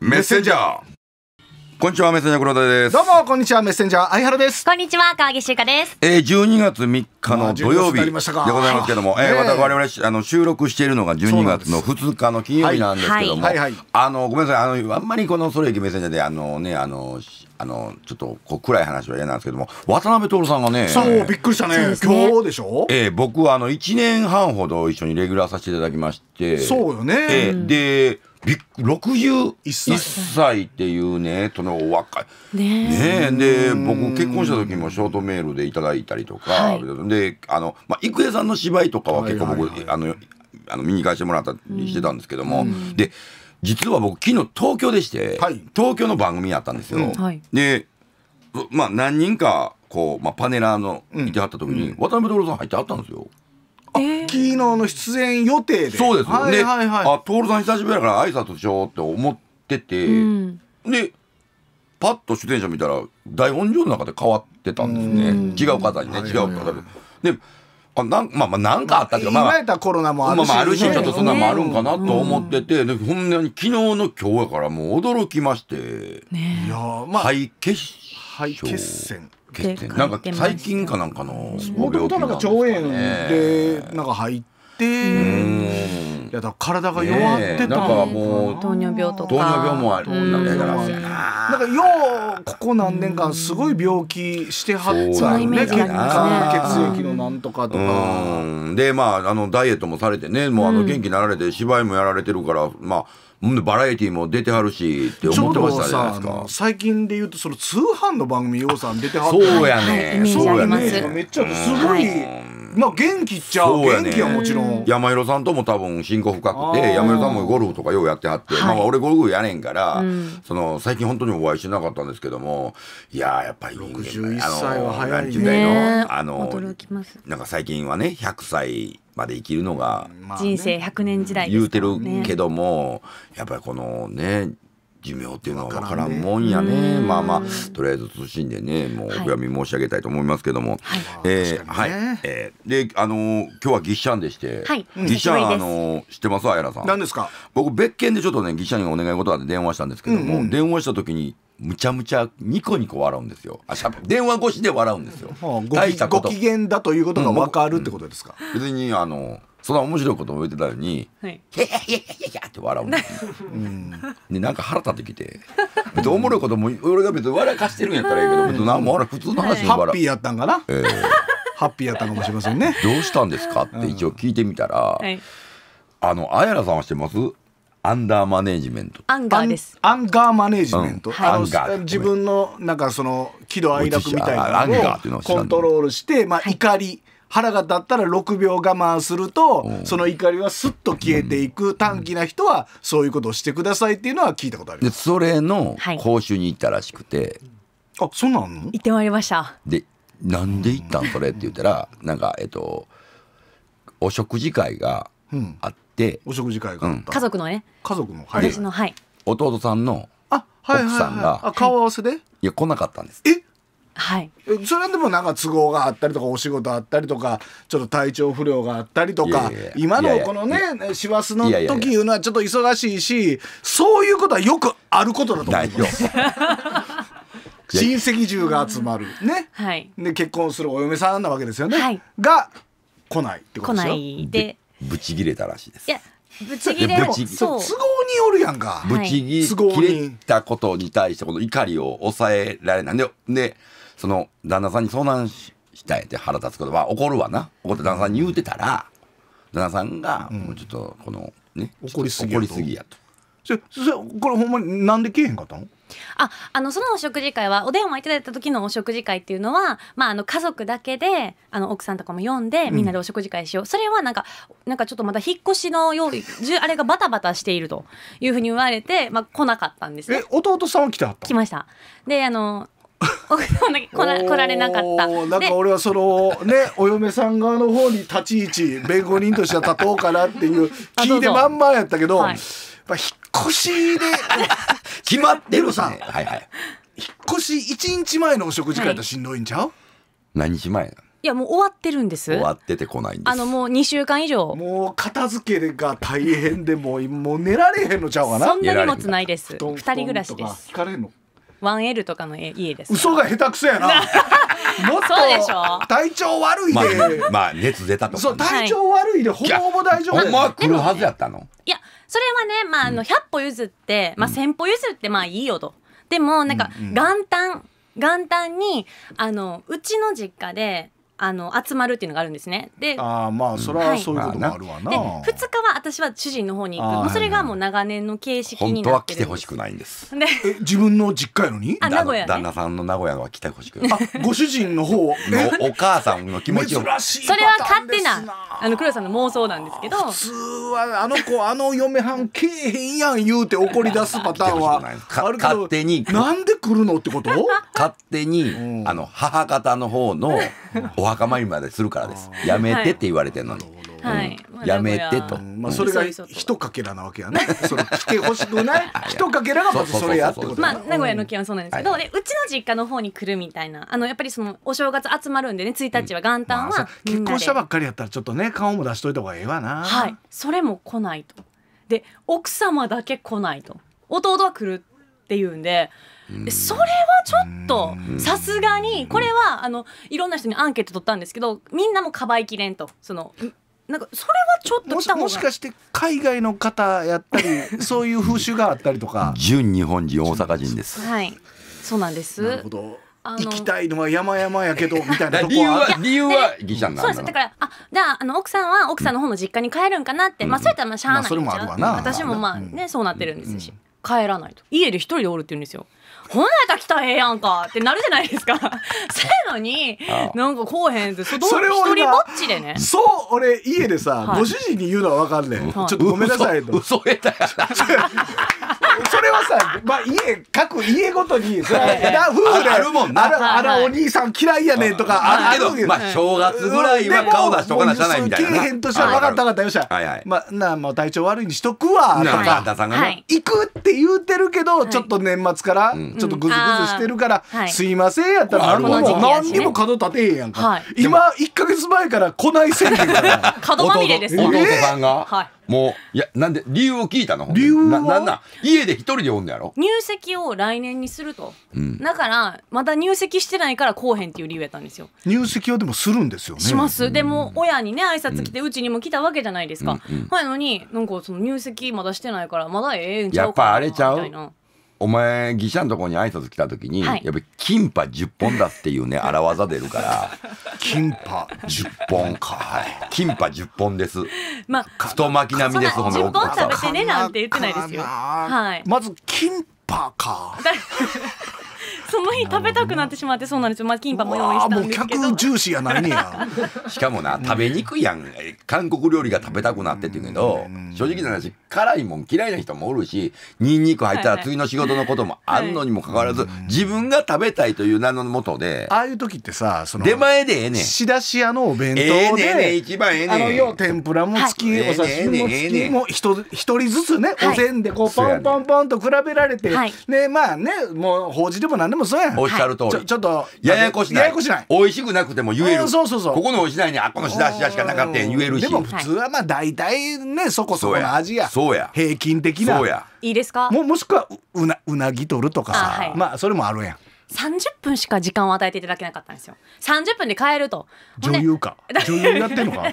メッセンジャーこんにちは、メッセンジャー黒田です。どうも、こんにちは、メッセンジャー相原です。こんにちは、川岸優香です。えー、12月3日の土曜日でございますけども、えー、また我々あの収録しているのが12月の2日の金曜日なんですけども、あのごめんなさいあのあんまりこのそれ駅メッセンジャーであのねあのあのちょっとこう暗い話は嫌なんですけども渡辺徹さんがねそうびっくりしたね、ね、今日でしょ、えー、僕はあの1年半ほど一緒にレギュラーさせていただきましてそうよね、えー、で、61歳っていうねそのお若いねで僕結婚した時もショートメールでいただいたりとか、であの、まあ、郁恵さんの芝居とかは結構僕、あのあの見に行かせてもらったりしてたんですけども、で実は僕昨日東京でして、東京の番組やったんですよ。でまあ何人かこう、まあ、パネラーのいてはった時に、渡辺徹さん入ってはったんですよ。昨日の出演予定でそうですよ、はいはいはい、あ徹さん久しぶりだから挨拶しようって思ってて、うん、でパッと出演者見たら台本上の中で変わってたんですね、うん、違う方にね、はいはい、違う方で。であなんまあまあ何かあったけど、まあ、今やったコロナもあるし、まあ、あるしちょっとそんなもあるんかなと思ってて、うほんなに昨日の今日やからもう驚きまして、ね、いやまあ敗決敗決戦なんか最近かなんかのもともとなんか腸炎でなんか入って。いやだ体が弱ってた、かもう糖尿病とか糖尿病もあるだからなんかようここ何年間すごい病気してはったんね血管血液のなんとかとかでまああのダイエットもされてねもうあの元気になられて芝居もやられてるからまあうバラエティーも出てはるしって思ってましたじゃないですか最近で言うとその通販の番組ようさん出てはるそうやねそうやねめっちゃすごい、はいまあ元気っちゃ、ね、元気はもちろん山色さんとも多分親交深くて山色さんもゴルフとかようやってはって、はい、まあ俺ゴルフやねんから、うん、その最近本当にお会いしてなかったんですけどもいややっぱり61歳は早いねあのなんか最近はね100歳まで生きるのが、まあね、人生100年時代、ね、言うてるけども、やっぱりこのね寿命っていうのは分からんもんやねまあまあとりあえず謹んでねもうお悔やみ申し上げたいと思いますけども、はい、えー、はい、えー、であのー、今日はぎっしゃんでして、はい、ぎっしゃんあのー、知ってますあやらさん何ですか僕別件でちょっとねぎっしゃんにお願い事あって電話したんですけども、うんうん、電話した時にむちゃむちゃニコニコ笑うんですよあしゃ電話越しで笑うんですよ、はあ、ご大したことご機嫌だということが分かるってことですか、うん、別にあのーそんな面白いことも言ってたのに「はい、いやいやいやいや」って笑う、うん、でなんか腹立ってきて別におもろいことも俺が別に笑かしてるんやったらええけど別に何も普通の話に笑、はい、ハッピーやったんかな、えー、ハッピーやったかもしれませんねどうしたんですかって一応聞いてみたら、うん、あのあやらさんはしてますアンダーマネージメント。アンガーです。アンガーマネージメント。うんはい、自分のなんかその喜怒哀楽みたいなのをコントロールして、まあ怒り、腹が立ったら6秒我慢すると、その怒りはすっと消えていく短気な人はそういうことをしてくださいっていうのは聞いたことありますそれの講習に行ったらしくて、はい、あそうなの行ってまいりましたでなんで行ったんそれって言ったらなんかえっとお食事会があって、うん、お食事会があった、うん、家族のね家族の、はい、私のはい弟さんの奥さんが、はい顔合わせでいや来なかったんですえはい、それでもなんか都合があったりとかお仕事あったりとかちょっと体調不良があったりとか今のこのね師走の時いうのはちょっと忙しいしそういうことはよくあることだと思い 親戚中が集まるね、はい、で結婚するお嫁さんなわけですよね、はい、が来ないってことですよ。来ないでぶち切れたらしいです。いやぶち切れを都合によるやんか。ぶち切れたことに対してこの怒りを抑えられないででその旦那さんに相談ししたいって腹立つことは怒るわな怒って旦那さんに言うてたら旦那さんがもうちょっとこのね、うん、怒りすぎやとぎやとそそこれほんまになんで来えへんかったのああのそのお食事会はお電話いただいた時のお食事会っていうのは、まあ、あの家族だけであの奥さんとかも呼んでみんなでお食事会しよう、うん、それはなんかなんかちょっとまた引っ越しの用意あれがバタバタしているというふうに言われて、まあ、来なかったんです、ね、え弟さんは来てはった来ましたであの来 ら来られなかったなんか俺はそのね お嫁さん側の方に立ち位置弁護人としては立とうかなっていう聞いてまんまやったけど、はい、ま引っ越しで 決まってるさ、ね、はいはい、引っ越し1日前のお食事会としんどいんちゃう、はい、何日前いやもう終わってるんです終わっててこないあのもう2週間以上もう片付けが大変でもうもう寝られへんのちゃうかなそんな荷物ないです2人暮らしです引かれんのワンエルとかの家です嘘が下手くそやな もっと体調悪いで、まあ、まあ、熱出たとか、ね、体調悪いでほぼほぼ大丈夫まあ来るはずやったのいやそれはね、まあ、あの百歩譲って、まあ、千歩譲ってまあいいよとでもなんか元旦、元旦にあのうちの実家であの集まるっていうのがあるんですね。で、あまあそれはそういうこともあるわな。はい、日は私は主人の方に行く。もうそれがもう長年の形式になってる。本当は来てほしくないんです。で、自分の実家やのに？あ、名古屋、ね、旦那さんの名古屋は来てほしくない。ご主人の方 のお母さんの気持ちを。それは勝手なあの黒田さんの妄想なんですけど。普通はあの子あの嫁はんけえへんやん言うて怒り出すパターンは勝手に。なんで来るのってこと？勝手に、うん、あの母方の方の。墓参りまでするからですやめてって言われてのに、はいやめてと、まあ、それが一かけらなわけやねその来てほしくない 一かけらがまずそれやってことまあ名古屋の件はそうなんですけど、でうちの実家の方に来るみたいなあのやっぱりそのお正月集まるんでね1日は元旦は、結婚したばっかりやったらちょっとね顔も出しといた方がええわなはいそれも来ないとで奥様だけ来ないと弟は来るっていうんでそれはちょっとさすがにこれはあのいろんな人にアンケート取ったんですけどみんなもかばいきれんとそのなんかそれはちょっと来たもしかして海外の方やったり そういう風習があったりとか純日本人大阪人ですはいそうなんですなるほど行きたいのは山々やけど みたいな理由は 理由はギシャンそうですだからあじゃあの奥さんは奥さんの方の実家に帰るんかなって、うん、まあそういったらまあしゃあない、まあ、私もまあね、うん、そうなってるんですし、うん、帰らないと家で一人でおるって言うんですよほなやったら来たらええやんかってなるじゃないですか。せやのに、なんかこうへんって、そそれ一人ぼっちでね。そう、俺家でさ、ご主人に言うのはわかんねん。ちょっとごめんなさいと。嘘下手や。それはさ、まあ、家各家ごとにそれは夫婦であるもんなあらお兄さん嫌いやねとかあるけどまあ正月ぐらいは顔出しとかなしゃないみたいなけえとしては分かった分かったよっしゃ、はいはい、まあなあ体調悪いにしとくわとか旦さんが行くって言うてるけどちょっと年末からちょっとグズグズしてるからすいませんやったらあるもん何にも角立てへんやんか今1か月前から来ないせ宣言から 角まみれです弟さんがもう、いや、なんで、理由を聞いたの理由ななんなん家で一人でおんのやろ入籍を来年にすると。うんだから、まだ入籍してないからこうへんっていう理由やったんですよ。入籍はでもするんですよね。します。でも、親にね、挨拶来て、うちにも来たわけじゃないですか。うんうんはいのに、なんかその入籍まだしてないから、まだええんちゃやうっかなぱあれちゃみたいうなお前技者のところに挨拶来た時に、はいやっぱり金歯10本だっていうね荒技出るから金歯10本かはい金歯10本ですまあ太巻き並みですそんな10本食べてねなんて言ってないですよ。はい。まず金歯か。その日食べたくなってしまってそうなんですよ、まあ、キンパも用意したんですけどもう客重視やないねや しかもな食べにくいやん韓国料理が食べたくなってって言うけど、正直な話辛いもん嫌いな人もおるしニンニク入ったら次の仕事のこともあんのにもかかわらず、はい、自分が食べたいという名のもとでああいう時ってさその出前でええねん仕出し屋のお弁当でええねえ一番ええねんあのよ天ぷらも月、はい、お刺身もつきも一人ずつね、お膳でこうポンポンポンと比べられて、ねまあねもう法事でも何でももそうやおっしゃる通り。ちょちょっと、ややこしない。ややこしない。美味しくなくても言える。そうそうそう。ここのしないに、あ、このしだしだしかなかったん言えるし。でも普通はまあ大体ね、そこそこの味や。そうや。平均的な。そうや。いいですかももしくはうな、うなぎ取るとかさ。まあそれもあるやん。30分しか時間を与えていただけなかったんですよ30分で帰ると女優か女優やってんのか やっ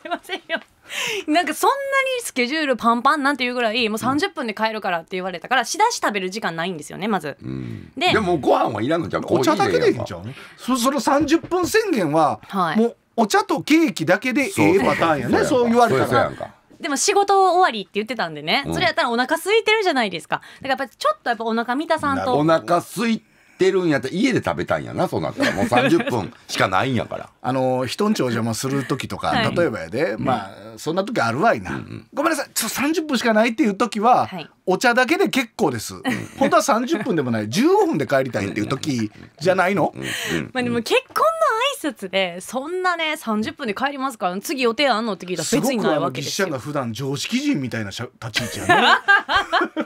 てませんよ なんかそんなにスケジュールパンパンなんていうぐらいもう30分で帰るからって言われたから仕出し食べる時間ないんですよねまず、うん、ででもご飯はいらんのじゃんお茶だけでいいんちゃうそその30分宣言は、はい、もうお茶とケーキだけでええパターンやねそう言われたら。でも仕事終わりって言ってたんでね、それやったらお腹空いてるじゃないですかだからやっぱちょっとやっぱお腹満たさんとお腹空いてってるんやったら家で食べたいんやなそうなったらもう30分 しかないんやからあの人んちお邪魔する時とか、はい、例えばやで、まあ、そんな時あるわいな、うんうん、ごめんなさいちょっと30分しかないっていう時は、はい、お茶だけで結構です、うん、本当は30分でもない15分で帰りたいっていう時じゃないの、まあ、でも結婚の挨拶でそんなね30分で帰りますから次予定あんのって聞いたら別にないわけですよすごくあの普段常識人みたいな立ち位置やね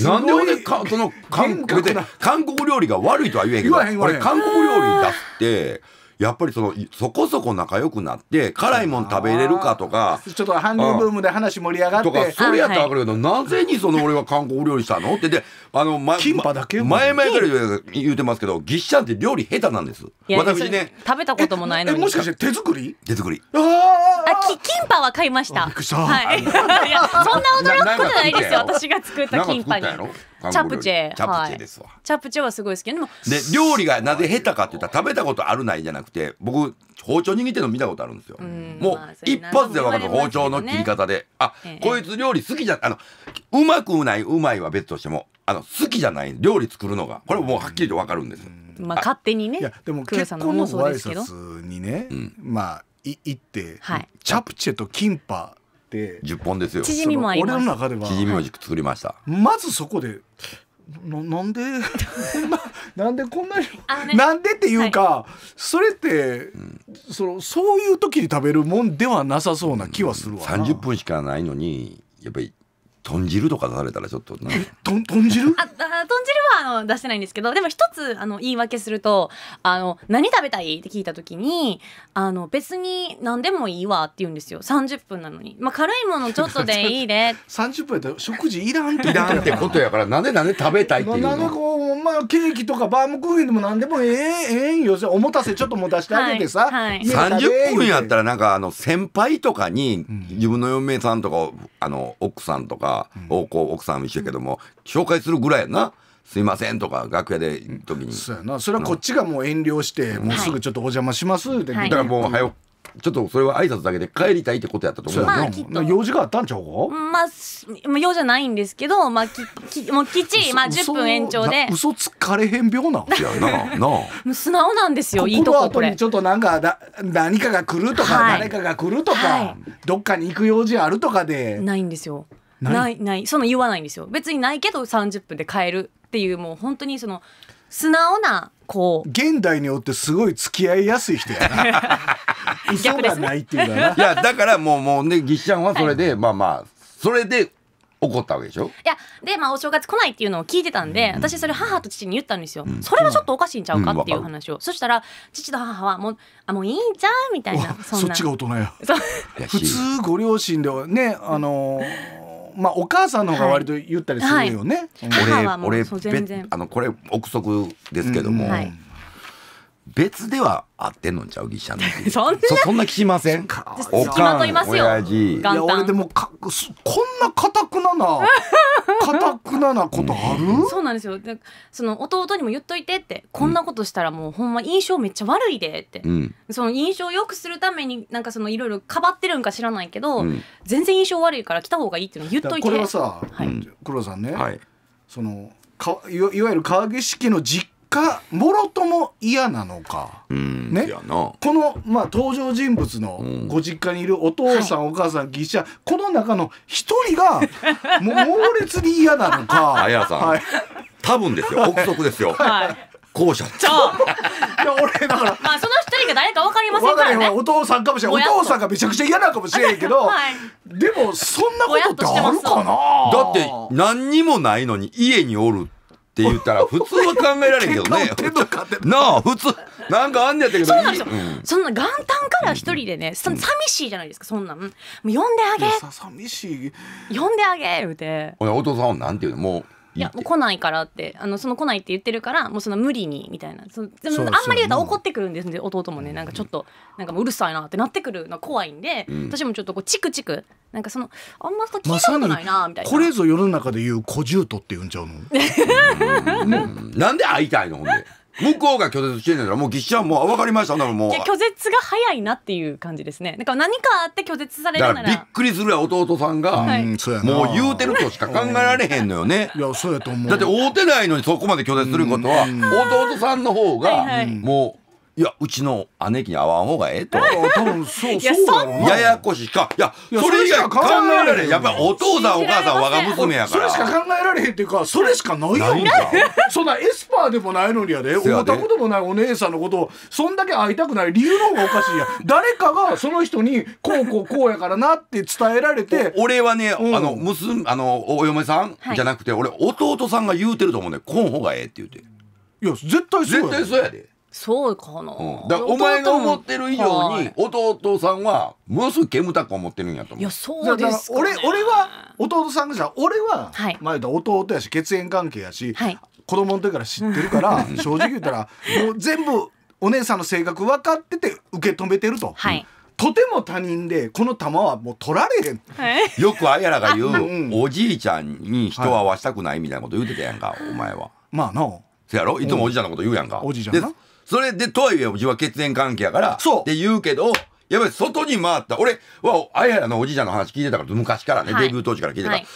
なんで俺か その韓国で韓国料理が悪いとは言えへんけど俺韓国料理出ってやっぱりそのそこそこ仲良くなって辛いもん食べれるかとかちょっと韓流ブームで話盛り上がってとかそれやったら分かるけど、なぜにその俺は韓国料理したのってであの、ま、キンパだけ前々から言うてますけど、ぎっしゃんって料理下手なんです。私ね。食べたこともないのに。もしかして手作り手作り。ああき、キンパは買いました。びっくりした。はい。いや、そんな驚くことないですよ。私が作ったキンパに。チャプチェ。チャプチェですわ。チャプチェはすごいですけど、でも。で、料理がなぜ下手かって言ったら、食べたことあるないじゃなくて、僕、包丁握ってるの見たことあるんですよ。もう、一発で分かる包丁の切り方で。あ、こいつ料理好きじゃ、あの、うまくない、うまいは別としても。あの好きじゃない料理作るのがこれもうはっきりと分かるんですよ。まあ勝手にね。いやでも結婚のご挨拶にね、まあい行って、はい、チャプチェとキンパでて10本ですよ。チヂミもあります。俺の中ではチヂミを作りました。まずそこでななんで なんでこんなに、ね、なんでっていうか、はい、それって、うん、そのそういう時に食べるもんではなさそうな気はするわな、う30分しかないのにやっぱり豚汁とか出されたらちょっとね。豚汁？あ、豚汁はあの出してないんですけど、でも一つあの言い訳すると、あの何食べたいって聞いた時に、あの別に何でもいいわって言うんですよ。三十分なのに、まあ軽いものちょっとでいいで。三十分やったら食事いらんって。いらんってことやから、なんでなんで食べたいっていうの。なんかこうまあケーキとかバームクーヘンでも何でもええええよ。おもたせちょっとも出してあげてさ。三十分やったらなんかあの先輩とかに自分の嫁さんとかあの奥さんとか。かをこう奥さんも一緒やけども紹介するぐらいやな。すいませんとか楽屋で時に、そうやなそれはこっちがもう遠慮して、もうすぐちょっとお邪魔しますって、だからもう早ちょっとそれは挨拶だけで帰りたいってことやったと思う、まあ、用事があったんちゃうかまあ用じゃないんですけど、まあ、ききもうきっちり、まあ、10分延長で嘘つかれへん病なんやなな素直なんですよいいとここにちょっとなんかだ何かが来るとか、誰かが来るとか、どっかに行く用事あるとかでないんですよないないその言わないんですよ別にないけど30分で帰えるっていうもう本当にその素直なこう現代によってすごい付き合いやすい人やな 嘘がないっていうかな、ね、いやだからもうもうねぎっちゃんはそれで、はい、まあまあそれで怒ったわけでしょいやでまあお正月来ないっていうのを聞いてたんで、うん、私それ母と父に言ったんですよ、うん、それはちょっとおかしいんちゃうかっていう話を、うん、そしたら父と母はもうあもういいんちゃうみたいなそっちが大人や普通ご両親ではねあのーまあお母さんの方が割と言ったりするよね。はいはい、俺俺あのこれ憶測ですけども、うんはい別では合ってんのんちゃうぎしゃん そんなそんな聞きませんかおかん親父いや俺でもかこんな固くなな固くななことある、そうなんですよその弟にも言っといてってこんなことしたらもうほんま印象めっちゃ悪いでって、うん、その印象を良くするためになんかそのいろいろかばってるんか知らないけど、うん、全然印象悪いから来た方がいいっていうの言っといてこれはさ、はい、黒田さんね、はい、そのかいわゆる川岸家の実かもろとも嫌なのか、ね、この、まあ、登場人物のご実家にいるお父さん、お母さん技師者この中の一人が も猛烈に嫌なのか。あ さん、はい、多分ですよ憶測ですよ。はい後者そう いや俺だからまあその一人が誰か分かりませんからねお父さんかもしれないお父さんがめちゃくちゃ嫌なかもしれんけど、はい、でもそんなことってあるかなだって何にもないのに家におるってって言ったら 普通は考えられんけどねなあ普通なんかあんねやったけどそうなんですよ、うん、そんな元旦から一人でね、うん、寂しいじゃないですかそんなんもう呼んであげさ寂しい呼んであげ言うてお父さんはなんていうのもういやもう来ないからってあのその来ないって言ってるからもうその無理にみたいなそでもあんまり言うと怒ってくるんですね弟もねなんかちょっとなんかもううるさいなってなってくるの怖いんで、うん、私もちょっとこうチクチクなんかそのあんまそ聞いたことないなみたいな、これぞ世の中で言う小獣とって言うんちゃうの、うん、なんで会いたいのほんで向こうが拒絶してんねんからもうぎっしゃもう分かりましたならもう拒絶が早いなっていう感じですねなんか何かあって拒絶されるならびっくりするや弟さんが、もう言うてるとしか考えられへんのよねいやそうやと思うだって会うてないのにそこまで拒絶することは弟さんの方がもう、いや、うちの姉貴に会わん方がええと。多分そう、そうややこしいか。いや、それしか考えられへん。やっぱりお父さんお母さん我が娘やから。それしか考えられへんっていうか、それしかないやんか。そんなエスパーでもないのにやで、会たこともないお姉さんのことを、そんだけ会いたくない理由の方がおかしいや誰かがその人に、こうこうこうやからなって伝えられて。俺はね、あの、娘、あの、お嫁さん、じゃなくて、俺、弟さんが言うてると思うね。こん方がええって言うて。いや、絶対そうや絶対そうやで。そうかな、うん、だお前が思ってる以上に弟さんはものすごく煙たく思ってるんやと思ういやそうですか、ね、俺俺は弟さんがじゃ俺は、前だ弟やし血縁関係やし、はい、子供の時から知ってるから、正直言ったらもう全部お姉さんの性格分かってて受け止めてると。はいとても他人でこの玉はもう取られへん、はい、よくあやらが言う、おじいちゃんに人はわしたくないみたいなこと言うてたやんか、お前はまあなせやろいつもおじいちゃんのこと言うやんかおじいちゃんなそれで、とはいえ、うちは血縁関係やから、そう。って言うけど、やっぱり外に回った。俺は、あややのおじいちゃんの話聞いてたから、昔からね、はい、デビュー当時から聞いてたから、は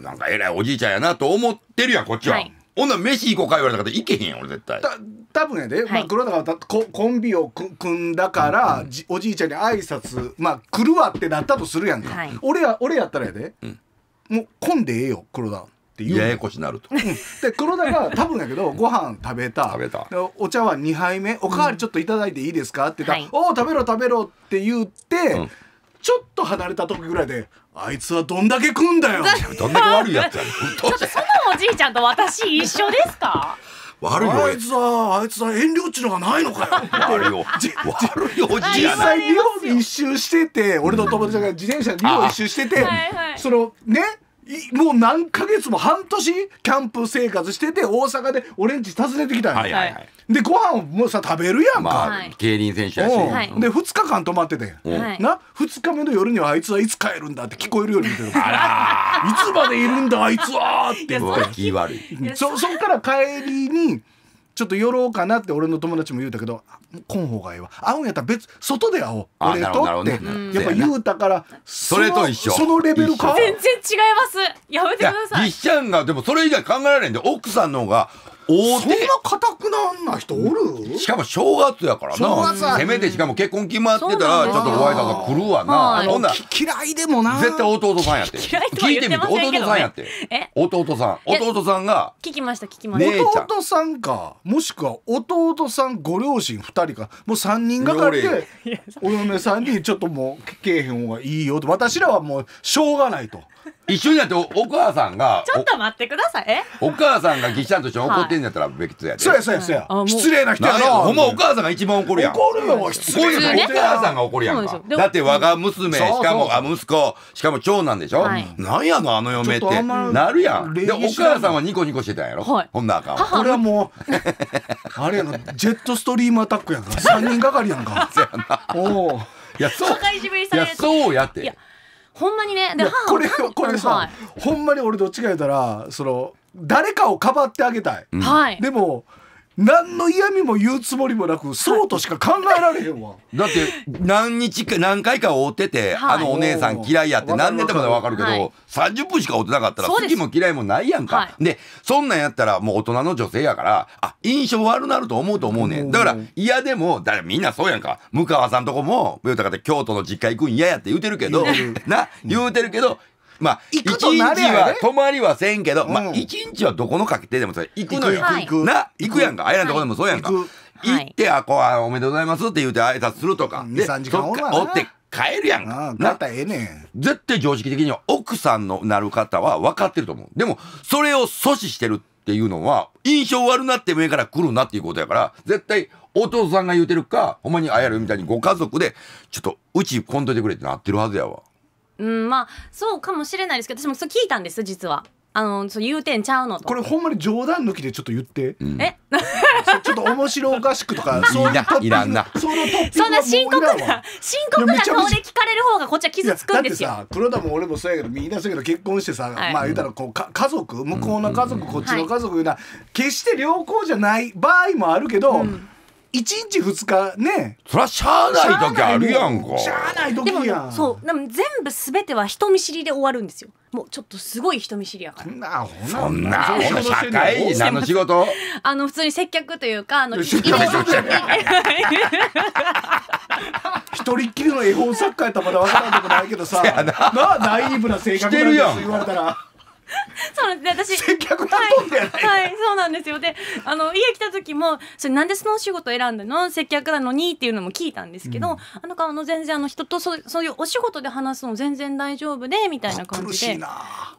い、なんか偉いおじいちゃんやなと思ってるやん、こっちは。はい女飯行こうか言われたから行けへんよ俺絶対た多分やで、はい、まあ、黒田がココンビを組んだから、うん、おじいちゃんに挨拶まあ来るわってなったとするやんか、はい、俺や俺やったらやで、うん、もう混んでええよ黒田っていうややこしなると、で黒田が 多分やけどご飯食べた食べたお茶は2杯目おかわりちょっと頂いていいですかって言ったら「おお食べろ食べろ」って言って、ちょっと離れた時ぐらいであいつはどんだけ食うんだよどんだけ悪いやつやね ちっとそのおじいちゃんと私一緒ですか悪いよあいつはあいつは遠慮っうのがないのかよ悪いよ悪いよ実際日本一周してて俺の友達が自転車で日本一周してて、はいはい、そのねもう何ヶ月も半年キャンプ生活してて大阪で俺んち訪ねてきたんや、はいはいはい、でご飯もさ食べるやんか、まあ、競輪選手やし、で2日間泊まってて、はい、な2日目の夜にはあいつはいつ帰るんだって聞こえるように見てるあらいつまでいるんだあいつはって言って気悪いそそっから帰りにちょっと寄ろうかなって俺の友達も言うたけどこん方がええわ会うんやったら別外で会おう俺とってやっぱ言うたからそれと一緒そのレベルか全然違いますやめてください。いやぎっちゃんがでもそれ以外考えられんで奥さんの方が大手そんな固くなんな人おるしかも正月やからなせめてしかも結婚決まってたらちょっとご挨拶来るわなほんな嫌いでもな絶対弟さんやって聞いてみて弟さんやって弟さん弟さんが聞きました聞きました弟さんかもしくは弟さんご両親2人かもう3人がかりでお嫁さんにちょっともう聞けへん方がいいよと私らはもうしょうがないと一緒になってお母さんがちょっと待ってくださいお母さんがギシャンとして怒ってんやったら別やで、そうやそうやそうや、失礼な人やなほんまお母さんが一番怒るやん怒るよ失礼なお母さんが怒るやんかだって我が娘しかもあ息子しかも長男でしょ、はなんやのあの嫁ってなるやんでお母さんはニコニコしてたんやろ、ほんなかんこれはもう あれやなジェットストリームアタックやんか3人がかりやんかそうやな おいやそういやそうやってほんまにねで母これこれさ、はい、ほんまに俺どっちか言ったらその誰かをかばってあげたい、うん、でも何の嫌味も言うつもりもなくそうとしか考えられへんわ、だって何日か何回か会うてて、あのお姉さん嫌いやって何年とかで分かるけど、30分しか会うてなかったら好きも嫌いもないやんかで,、そんなんやったらもう大人の女性やからあ印象悪なると思うと思うねんだから嫌でもだみんなそうやんか向川さんとこも豊かで京都の実家行くん嫌やって言うてるけど な言うてるけどまあ、行くとなね日は泊まりはせんけど、まあ、一日はどこのかけてでもさ、行くのよ。行くな、行くやんか。あやんとこでもそうやんか。行って、あ、こう、あおめでとうございますって言うて挨拶するとか。で、3時間おるわなっかおって帰るやんか。なったらええねん。絶対常識的には奥さんのなる方は分かってると思う。でも、それを阻止してるっていうのは、印象悪なって上から来るなっていうことやから、絶対、お父さんが言うてるか、ほんまにあやるみたいにご家族で、ちょっと、うちこんといてくれってなってるはずやわ。うん、まあそうかもしれないですけど私もそう聞いたんです実は。あのそう言うてんちゃうのこれほんまに冗談抜きでちょっと言って、うん、え ちょっと面白おかしくとか そういらんなそんな深刻な深刻な顔で聞かれる方がこっちは傷つくんですよだってさ黒田も俺もそうやけどみんなそうやけど結婚してさ、はい、まあ言うたらこうか家族向こうの家族、うん、こっちの家族いうのは、はい、決して良好じゃない場合もあるけど、うん日2日ねそりゃしゃあない時あるやんかしゃあない時やんそうでも全部全ては人見知りで終わるんですよもうちょっとすごい人見知りやからそんなほんなほんな社会何の仕事あの普通に接客というかあの一人っきりの絵本作家やったらまだ分からんこもないけどさなナイーブな性格なんです言われたら。そうなんです、私接客はい、はい、そうなんですよであの家来た時も「それなんでそのお仕事選んだの接客なのに」っていうのも聞いたんですけど、うん、あのあの全然あの人とそそういうお仕事で話すの全然大丈夫でみたいな感じであ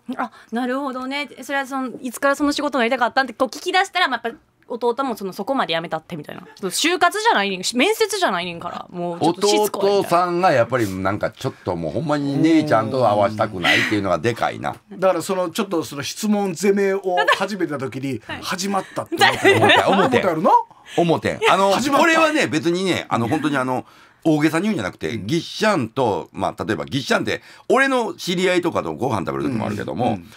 なるほどねそれはそのいつからその仕事をやりたかったんってこう聞き出したら、まあ、やっぱ弟もそのそこまでやめたってみたいな就活じゃないねん面接じゃないねんからもうちょっと弟さんがやっぱりなんかちょっともうほんまに姉ちゃんと会わしたくないっていうのがでかいなだからそのちょっとその質問攻めを始めた時に始まったって思って思ってやろてあのこれはね別にねあの本当にあの大げさに言うんじゃなくて、ぎっしゃんと、まあ、例えばぎっしゃんって、俺の知り合いとかとご飯食べる時もあるけども、うん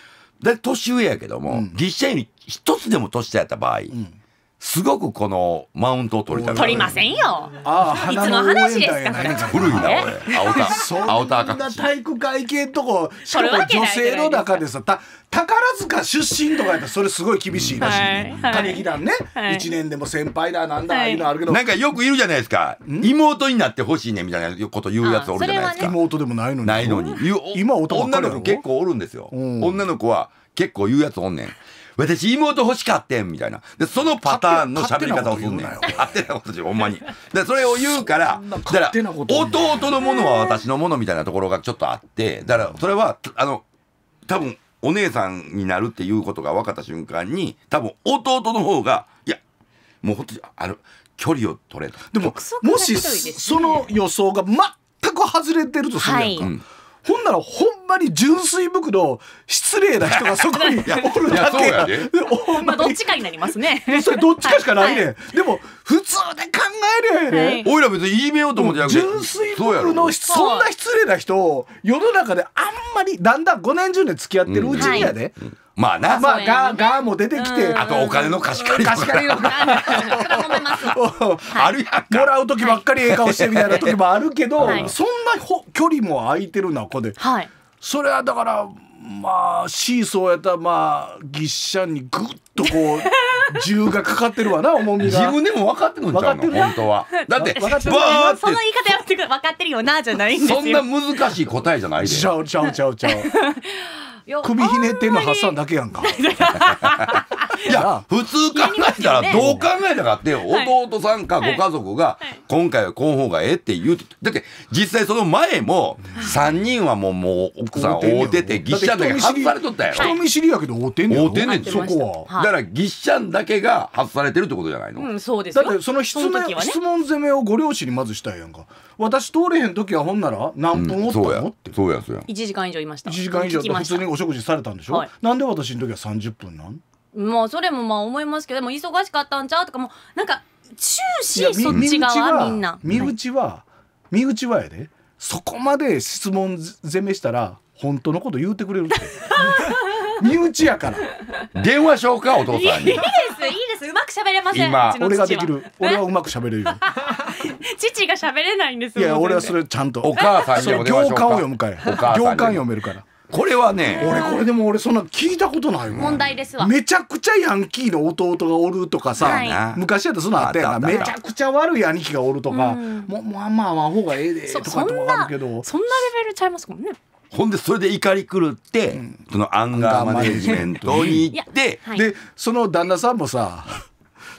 年上やけども、ぎっしゃんより一つでも年下やった場合、うんすごくこのマウントを取りた取りませんよ。いつの話ですか。古いな、これ。青田。青田赤。体育会系とこ、しかも女性の中でさ、た、宝塚出身とかやったら、それすごい厳しいらしい、ね。歌劇団ね、一年でも先輩だ、なんだ、いうのあるけど。なんかよくいるじゃないですか。妹になってほしいねみたいなこと言うやつおるじゃないですか。妹でもないのに。ないのに。今、女の子結構おるんですよ。女の子は結構言うやつおんねん。私妹欲しかってんみたいな。で、そのパターンの喋り方をすんねん。勝手なことでほんまに。で、それを言うから、だから、弟のものは私のものみたいなところがちょっとあって、だから、それは、あの、多分、お姉さんになるっていうことが分かった瞬間に、多分、弟の方が、いや、もう本当に、ある、距離を取れと。でも、もし、その予想が全く外れてるとするやんか。はいほんならほんまに純粋袋失礼な人がそこにおるだけや、ね、まあどっちかになりますねそれどっちかしかないね、はい、でも普通で考える、ね、はい、おいら別に言い目ようと思ってなく純粋袋のそんな失礼な人を世の中であんまりだんだん5年10年付き合ってるうちにやで、うんはいまあな、まあ、が、がも出てきて、あとお金の貸し借り。貸し借りの。あるやん。もらう時ばっかり、ええ顔してみたいな時もあるけど、そんなほ、距離も空いてるこで。はい。それはだから、まあ、シーソーやったら、まあ、ぎっしゃにぐっとこう。銃がかかってるわな 重み自分でも分かってるんちゃうの本当は だってバーってその言い方やってく分かってるよなじゃないんですよそんな難しい答えじゃないでちゃうちゃうちゃうちゃう首ひねってんの発散だけやんか。いや普通考えたらどう考えたかって弟さんかご家族が今回はこの方がええって言うてだって実際その前も3人はもうもう奥さん会うててぎっしゃんだけ外されとったやろ人見知りやけど会うてんねんてんねんそこはだからぎっしゃんだけが外されてるってことじゃないのうんそうですだってその質問質問攻めをご両親にまずしたやんか私通れへん時はほんなら何分おったの、うん、ってそうやそうや1時間以上いました1時間以上普通にお食事されたんでしょ、はい、なんで私の時は30分なんもうそれもまあ思いますけども忙しかったんちゃうとかもうなんか終始そっち側みんな身内は、はい、身内はやでそこまで質問攻めしたら本当のこと言うてくれるって 身内やから。電話しようか、お父さんに。いいです、いいです。うまく喋れません。今、俺ができる。俺はうまく喋れる。父が喋れないんですいや、俺はそれちゃんと。お母さんにも電話しようか。行間を読むから。行間読めるから。これはね俺これでも俺そんな聞いたことない問題ですわめちゃくちゃヤンキーの弟がおるとかさ、はい、昔やったらそんなあったやんめちゃくちゃ悪い兄貴がおるとか、うん、もうまあまあんまほうがええでとかって分かるけどそんなレベルちゃいますもんねほんでそれで怒り狂って、そのアンガーマネジメントに行って、でその旦那さんもさ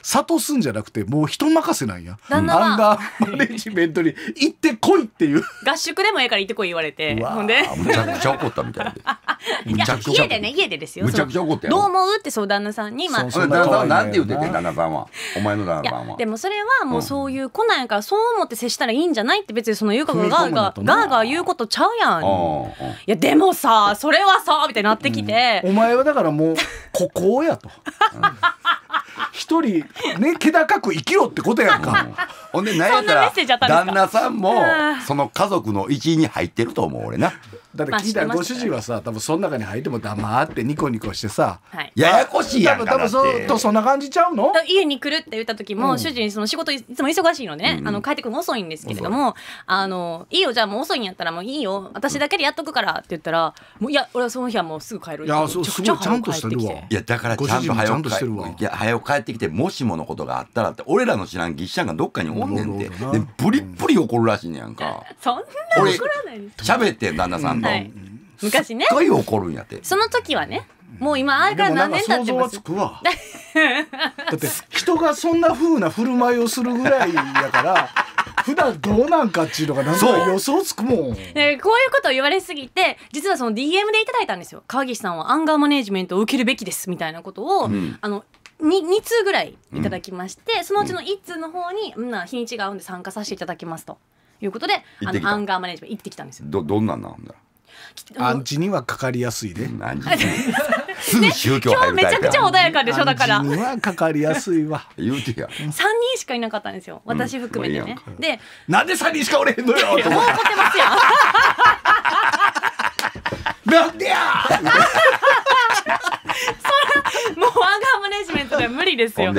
諭すんじゃなくてもう人任せなんやアンガーマネジメントに行ってこいっていう合宿でもええから行ってこい言われてほんでむちゃくちゃ怒ったみたいで いや家でね家でですよむちゃくちゃ怒ったどう思うってそう旦那さんにまあ旦那さんんて言うてて旦那さんはお前の旦那さんはでもそれはもうそういう子なんやからそう思って接したらいいんじゃないって別にその優香がガーガーガーガー言うことちゃうやんいやでもさそれはさみたいになってきて、うん、お前はだからもうここやと。一人 ね気高く生きろってことやんか、ほんで悩んだたら旦那さんもその家族の一員に入ってると思う俺なだって聞いたらご主人はさ多分その中に入っても黙ってニコニコしてさ、はい、ややこしいやん多分そうとそんな感じちゃうの家に来るって言った時も、うん、主人その仕事いつも忙しいのね、うん、あの帰ってくるの遅いんですけれども「あのいいよじゃあもう遅いんやったらもういいよ私だけでやっとくから」って言ったら「もういや俺はその日はもうすぐ帰る」いやそうすごいちゃんとしてるわいやだからちゃんと早く帰いや早く帰ってきてもしものことがあったらって俺らの知らんっしゃんがどっかにおんねんてでブリッブリ怒るらしいねやんか そんな怒らない喋って旦那さんはい、昔ねすっごい怒るんやってその時はねもう今あれから何年経ってますだって人がそんなふうな振る舞いをするぐらいだから 普段どうなんかっていうのがなんか予想つくもん。こういうことを言われすぎて実はその DM でいただいたんですよ川岸さんはアンガーマネジメントを受けるべきですみたいなことを、うん、あの 2, 2通ぐらいいただきまして、うん、そのうちの1通の方に、うん、な日にちが合うんで参加させていただきますということであのアンガーマネジメント行ってきたんですよ。どどんなんなんだ暗示にはかかりやすいで、ね。すぐ宗教入るタイプ、ね、今日めちゃくちゃ穏やかでしょだから暗示にはかかりやすいわ言うてや3人しかいなかったんですよ私含めてね、うん、でなんで3人しかおれへんのよもう怒ってますやんなんでやそらもうアンガーマネジメントで無理ですよい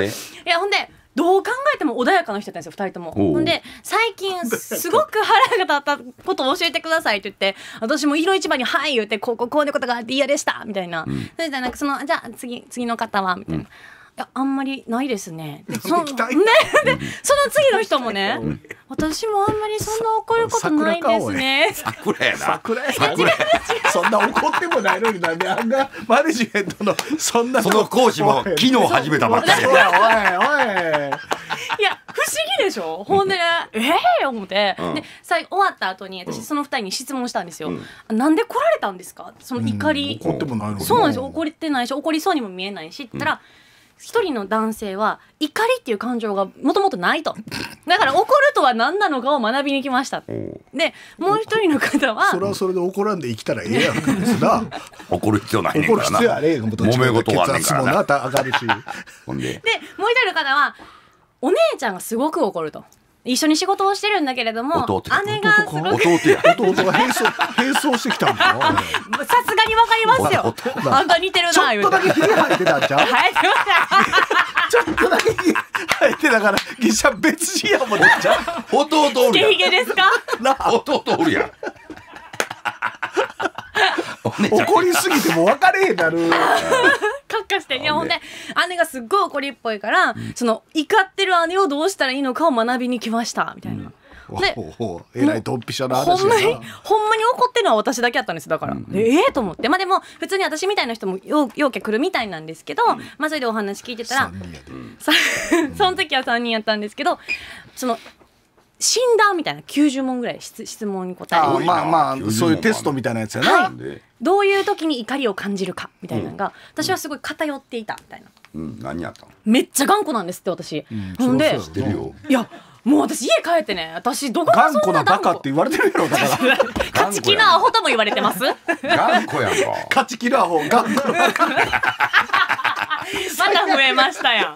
やほんでどう考えても穏やかな人だったんですよ2人ともほんで最近すごく腹が立ったことを教えてくださいって言って私も色市場に「はい」言って「こうこうこういうことがあって嫌でした」みたいな、うん、それじゃなくその「じゃあ次次の方は」みたいな。うんやあんまりないですね。でそのその次の人もね。私もあんまりそんな怒ることないですね。桜やな。桜や。桜や。そんな怒ってもないのになんであんなマネジメントのそんなその講師も昨日始めたばっかり。おいおい。いや不思議でしょ。ほんで、ええー、思って、うん、で最後終わった後に私その二人に質問したんですよ。うん、なんで来られたんですか。その怒り。怒ってもないの。そうなんですよ。怒ってないし怒りそうにも見えないし。ったら。うん一人の男性は怒りっていう感情がもともとないと だから怒るとは何なのかを学びに来ましたでもう一人の方は それはそれで怒らんで生きたらええやんですな 怒る必要ないねんからな怒る必要あれもめ事はねんからなるしほんででもう一人の方はお姉ちゃんがすごく怒ると一緒に仕事をしてるんだけれども姉がすごく弟や弟が変装 変装してきたんださすがにわかりますよあんた似てるなちょっとだけ生えてたんちゃう生えてましたちょっとだけ生えてたから別人やもんちゃ弟おるやんひげですか弟おるやん怒りすぎても分かれへんなる。カッカしていやほんで姉がすっごい怒りっぽいから、うん、その怒ってる姉をどうしたらいいのかを学びに来ましたみたいな。でえらいドンピシャな話んにほんまに怒ってるのは私だけやったんですだから、うん、ええー、と思ってまあでも普通に私みたいな人もようけ来るみたいなんですけど、うん、まあそれでお話聞いてたら、その時は3人やったんですけどその診断みたいな90問ぐらい質問に答えるまあまあそういうテストみたいなやつやな、はい、どういう時に怒りを感じるかみたいなのが、うん、私はすごい偏っていたみたいな、うん、何やっためっちゃ頑固なんですって私、ほ、うんでいやもう私家帰ってね私どこがそんな頑固なバカって言われてるやろだから 勝ち気なアホとも言われてます頑固やんか 勝ち気なアホ頑固 また増えましたや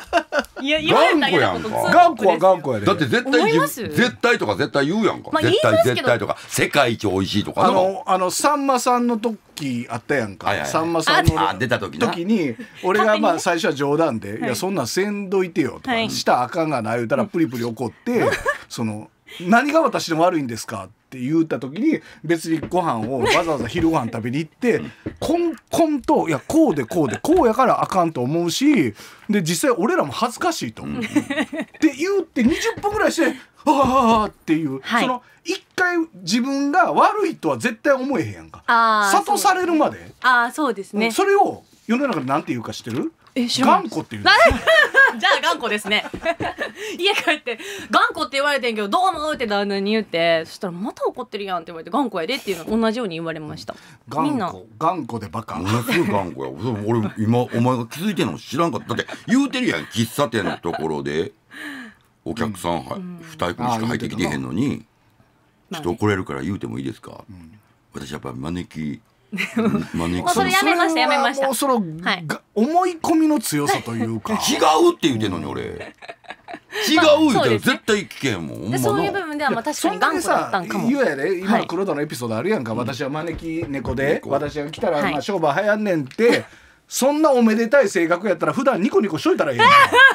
ん。いや、言われたけどこと頑固は頑固やで。だって絶思対います絶対とか絶対言うやんか。まあ絶対絶対とか世界一美味しいとかあのあのさんまさんの時あったやんか、はいはいはいさんまさんの出た時な時に俺がまあ最初は冗談で「い、やそんなせんどいてよ」とか、はいしたあかんがな言うたらプリプリ怒って、その何が私の悪いんですかって言った時に別にご飯をわざわざ昼ご飯食べに行ってこんこんといやこうでこうでこうやからあかんと思うしで実際俺らも恥ずかしいと。うて言って20分ぐらいして「ああ」っていう、はい、その一回自分が悪いとは絶対思えへんやんか諭されるまであそうですね、それを世の中なんて言うか知ってるえ知らん頑固っていう じゃあ頑固ですね 家帰って頑固って言われてんけどどう思うって旦那に言ってそしたらまた怒ってるやんって言われて頑固やでっていうの同じように言われました頑固頑固でバカ同じ頑固や俺今お前が気づいてんの知らんかっただって言うてるやん喫茶店のところでお客さんは、うん、2組しか入ってきてへんのに、ちょっと怒れるから言うてもいいですか、うん、私やっぱ招きまあもうそれやめましたやめました。その、はい、思い込みの強さというか。違うって言ってんのに俺。違う言うて絶対聞けんもん。そういう部分ではまあ確かに頑固だったんかも。言うやで今黒田のエピソードあるやんか。私は招き猫で私が来たらまあ商売はやんねんって。そんなおめでたい性格やったら普段ニコニコしといたらいい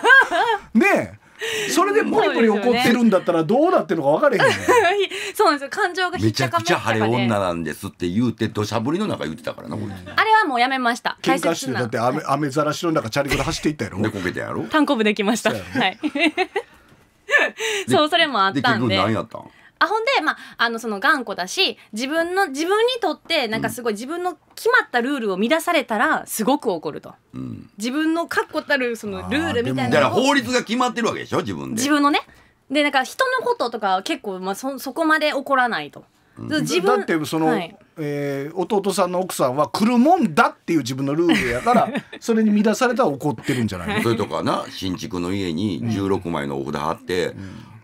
ねえ それでポリポリ怒ってるんだったらどうなってるのか分からへんね そうなんですよ感情がめちゃくちゃ晴れ女なんですって言うて土砂降りの中言ってたからなこいあれはもうやめました喧嘩してだって雨雨ざらしの中チャリコで走っていったやろ でこけたやろ単行部できましたはいそうそれもあったんで結局何やったんあほんでまああのその頑固だし自分の自分にとってなんかすごい自分の決まったルールを乱されたらすごく怒ると、うん、自分の確固たるそのルールみたいだかなら法律が決まってるわけでしょ自分で自分のねでなんか人のこととか結構、まあ、そそこまで怒らないと、自分だってその、はいえー弟さんの奥さんは来るもんだっていう自分のルールやから それに乱されたら怒ってるんじゃないのそれとかな新築の家に16枚のお札貼って、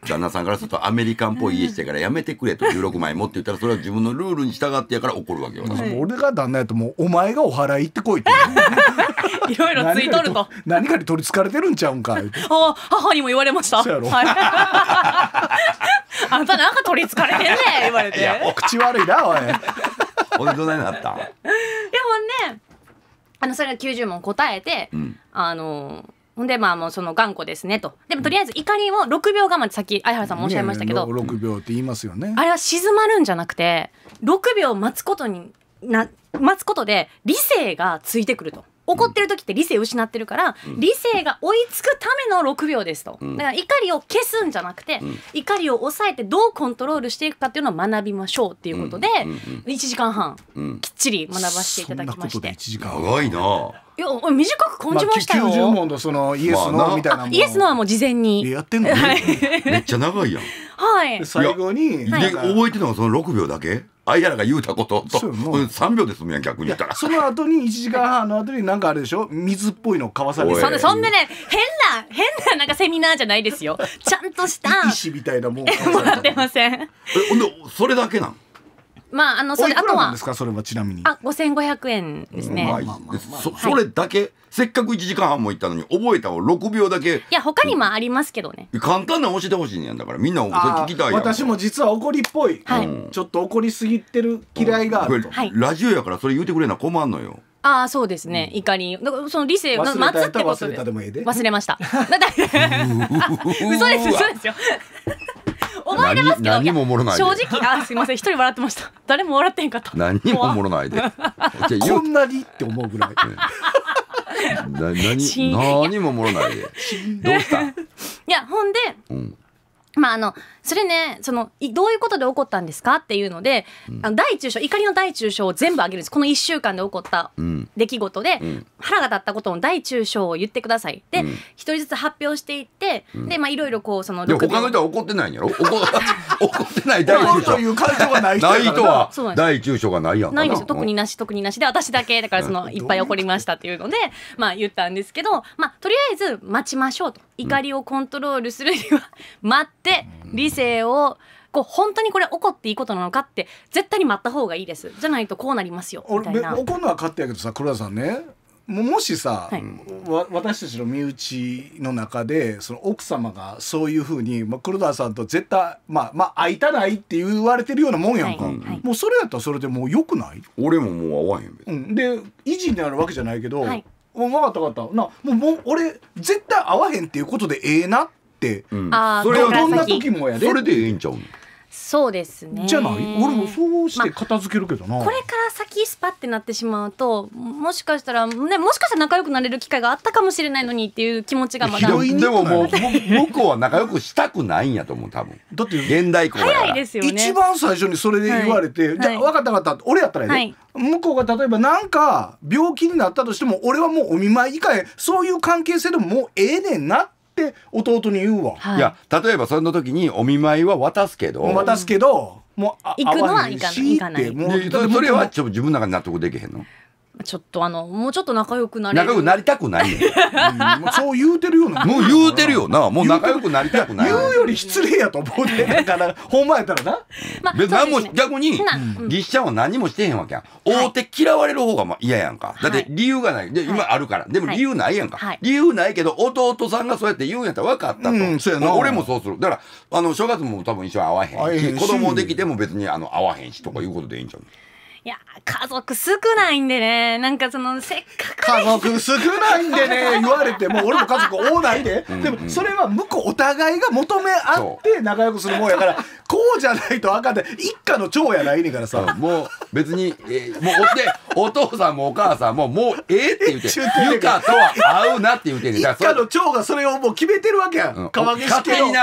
旦那さんからするとアメリカンっぽい家してからやめてくれと16 枚もって言ったらそれは自分のルールに従ってやから怒るわけよ、はい、俺が旦那やともうお前がお払い行ってこいっていろいろついとると何かに取りつかれてるんちゃうんかあ母にも言われました あんたなんか取りつかれてんね言われてお口悪いなおいめでといなったいやほんねあのそれが90問答えて、うん、あのーほんでまあもうその頑固ですねとでもとりあえず怒りを6秒我慢ってさっき相原さんもおっしゃいましたけど、ね、6秒って言いますよねあれは静まるんじゃなくて6秒待つことにな待つことで理性がついてくると。怒ってる時って理性失ってるから、理性が追いつくための6秒ですと、だから怒りを消すんじゃなくて、怒りを抑えてどうコントロールしていくかっていうのを学びましょうっていうことで、う1時間半、きっちり学ばせていただきまして。時間長いないや短く感じましたよ。九、ま、十、あ、問のそのイエスノーみたいなイエスノーはもう事前に。やってんの、ね。めっちゃ長いやん。はい。最後に、はい、覚えてるのはその6秒だけ。あいやらが言うたことと、3秒で済むやん、逆に言ったら。その後に、1時間半の後に、なんかあれでしょ、水っぽいのかわされて。そんなね、変な、変ななんかセミナーじゃないですよ。ちゃんとした。石みたいなもん もらってません。え、ほんで、それだけなんまあ、あの、それ、あとは。あ、5500円ですね。それだけせっかく1時間半も行ったのに覚えたを6秒だけいや他にもありますけどね簡単な教えてほしいねやんだからみんな聞きたい私も実は怒りっぽい、はい、ちょっと怒りすぎてる嫌いがあると、うん、ラジオやからそれ言うてくれな困んのよああそうですね、うん、怒りだからその理性忘待つってことで忘れました 嘘です嘘ですよ 覚えてますけ何ももろない正直あすいません一人笑ってました誰も笑ってへんかった何ももろないでこんなにって思うぐらいな何何ももらないで どうしたいやほんで、うん、まああのそれねそのどういうことで起こったんですかっていうので、うん、あの大中小怒りの大中小を全部あげるんですこの1週間で起こった出来事で、うん、腹が立ったことの大中小を言ってくださいで、うん、1人ずつ発表していって、でまあいろいろこうその他の人は怒ってないんやろ 怒ってない大中小という感情がない人ないとは大中小がないやんないんですよ特になし特になしで私だけだからそのいっぱい怒りましたっていうのでまあ言ったんですけどまあとりあえず待ちましょうと怒りをコントロールするには待ってリ生をこう本当にこれ怒っていいことなのかって絶対に待った方がいいですじゃないとこうなりますよみたいな怒るのは勝手やけどさ黒田さんねももしさ、はい、私たちの身内の中でその奥様がそういうふうに、まあ、黒田さんと絶対まあまあ会いたないって言われてるようなもんやんか、はいはい、もうそれやったらそれでもうよくない俺ももう会わへんうん、で維持になるわけじゃないけど、はい、分かった分かったなもうもう俺絶対会わへんっていうことでええなって、うん、それはどんな時もやでそれでいいんちゃうそうですねじゃない俺もそうして片付けるけどな、まあ、これから先スパってなってしまうともしかしたら、ね、もしかしたら仲良くなれる機会があったかもしれないのにっていう気持ちがまだでももう向こうは仲良くしたくないんやと思う多分だって現代校早いですよね一番最初にそれで言われて、はい、じゃあ、はい、分かった分かった俺やったらいい、ね、はい向こうが例えば何か病気になったとしても俺はもうお見舞い以下へそういう関係性でももうええねんなっって弟に言うわ、はい、いや例えばその時にお見舞いは渡すけど渡すけど、もう行くのは行かないかないもうそれはちょっと自分の中で納得できへんのちょっとあのもうちょっと仲良くなれる仲良くなりたくないねんうんもうそう言うてるようなもう言うてるよなもう仲良くなりたくない言うより失礼やと思うでだからほんまやったらなまあ別に何も、ね逆に立ん技師ちゃんは何もしてへんわけやん大手嫌われる方がまあ嫌やんかだって理由がないではい今あるからでも理由ないやんはかい理由ないけど弟さんがそうやって言うんやったら分かったうんそうやなと俺もそうするだからあの正月も多分一緒に会わへへんし子供できても別にあの会わへんしとかいうことでいいんちゃういや家族少ないんでねなんかそのせっかく家族少ないんでね 言われてもう俺も家族多ないででもそれは向こうお互いが求め合って仲良くするもんやから こうじゃないとあかんで一家の長やないねんからさもう別に、えー、もうおでお父さんもお母さんももうええって言ってゆかとは合うなって言うてんねん一家の長がそれをもう決めてるわけやん、うん、川岸家の。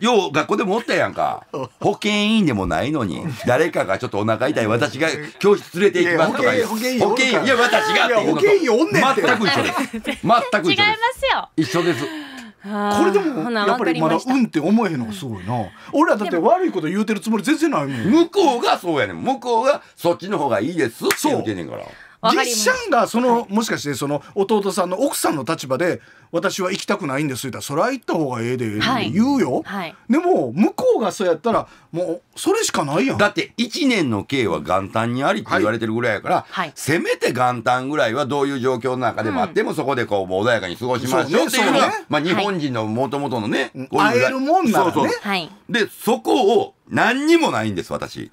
よう学校でもおったやんか。保健委員でもないのに、誰かがちょっとお腹痛い、私が教室連れて行きますとか言う。保健委員、保健委員、いや、私がっていうのと。全く一緒です。全く一緒です。違いますよ。一緒です。これでもやっぱりまだうんって思えへんのがすごいな俺らだって悪いこと言うてるつもり全然ないもん向こうがそうやねん向こうがそっちの方がいいですって言うてんねんから。実シャンがその、もしかしてその弟さんの奥さんの立場で私は行きたくないんですって言ったらそれは行った方がええでええ言うよ、はい、でも向こうがそうやったらもうそれしかないやんだって1年の刑は元旦にありって言われてるぐらいやから、はい、せめて元旦ぐらいはどういう状況の中でもあっても、そこでこう穏やかに過ごしましょうっていうのが、まあ、日本人のもともとのね、はい、会えるもんならねそうそう、でそこを何にもないんです私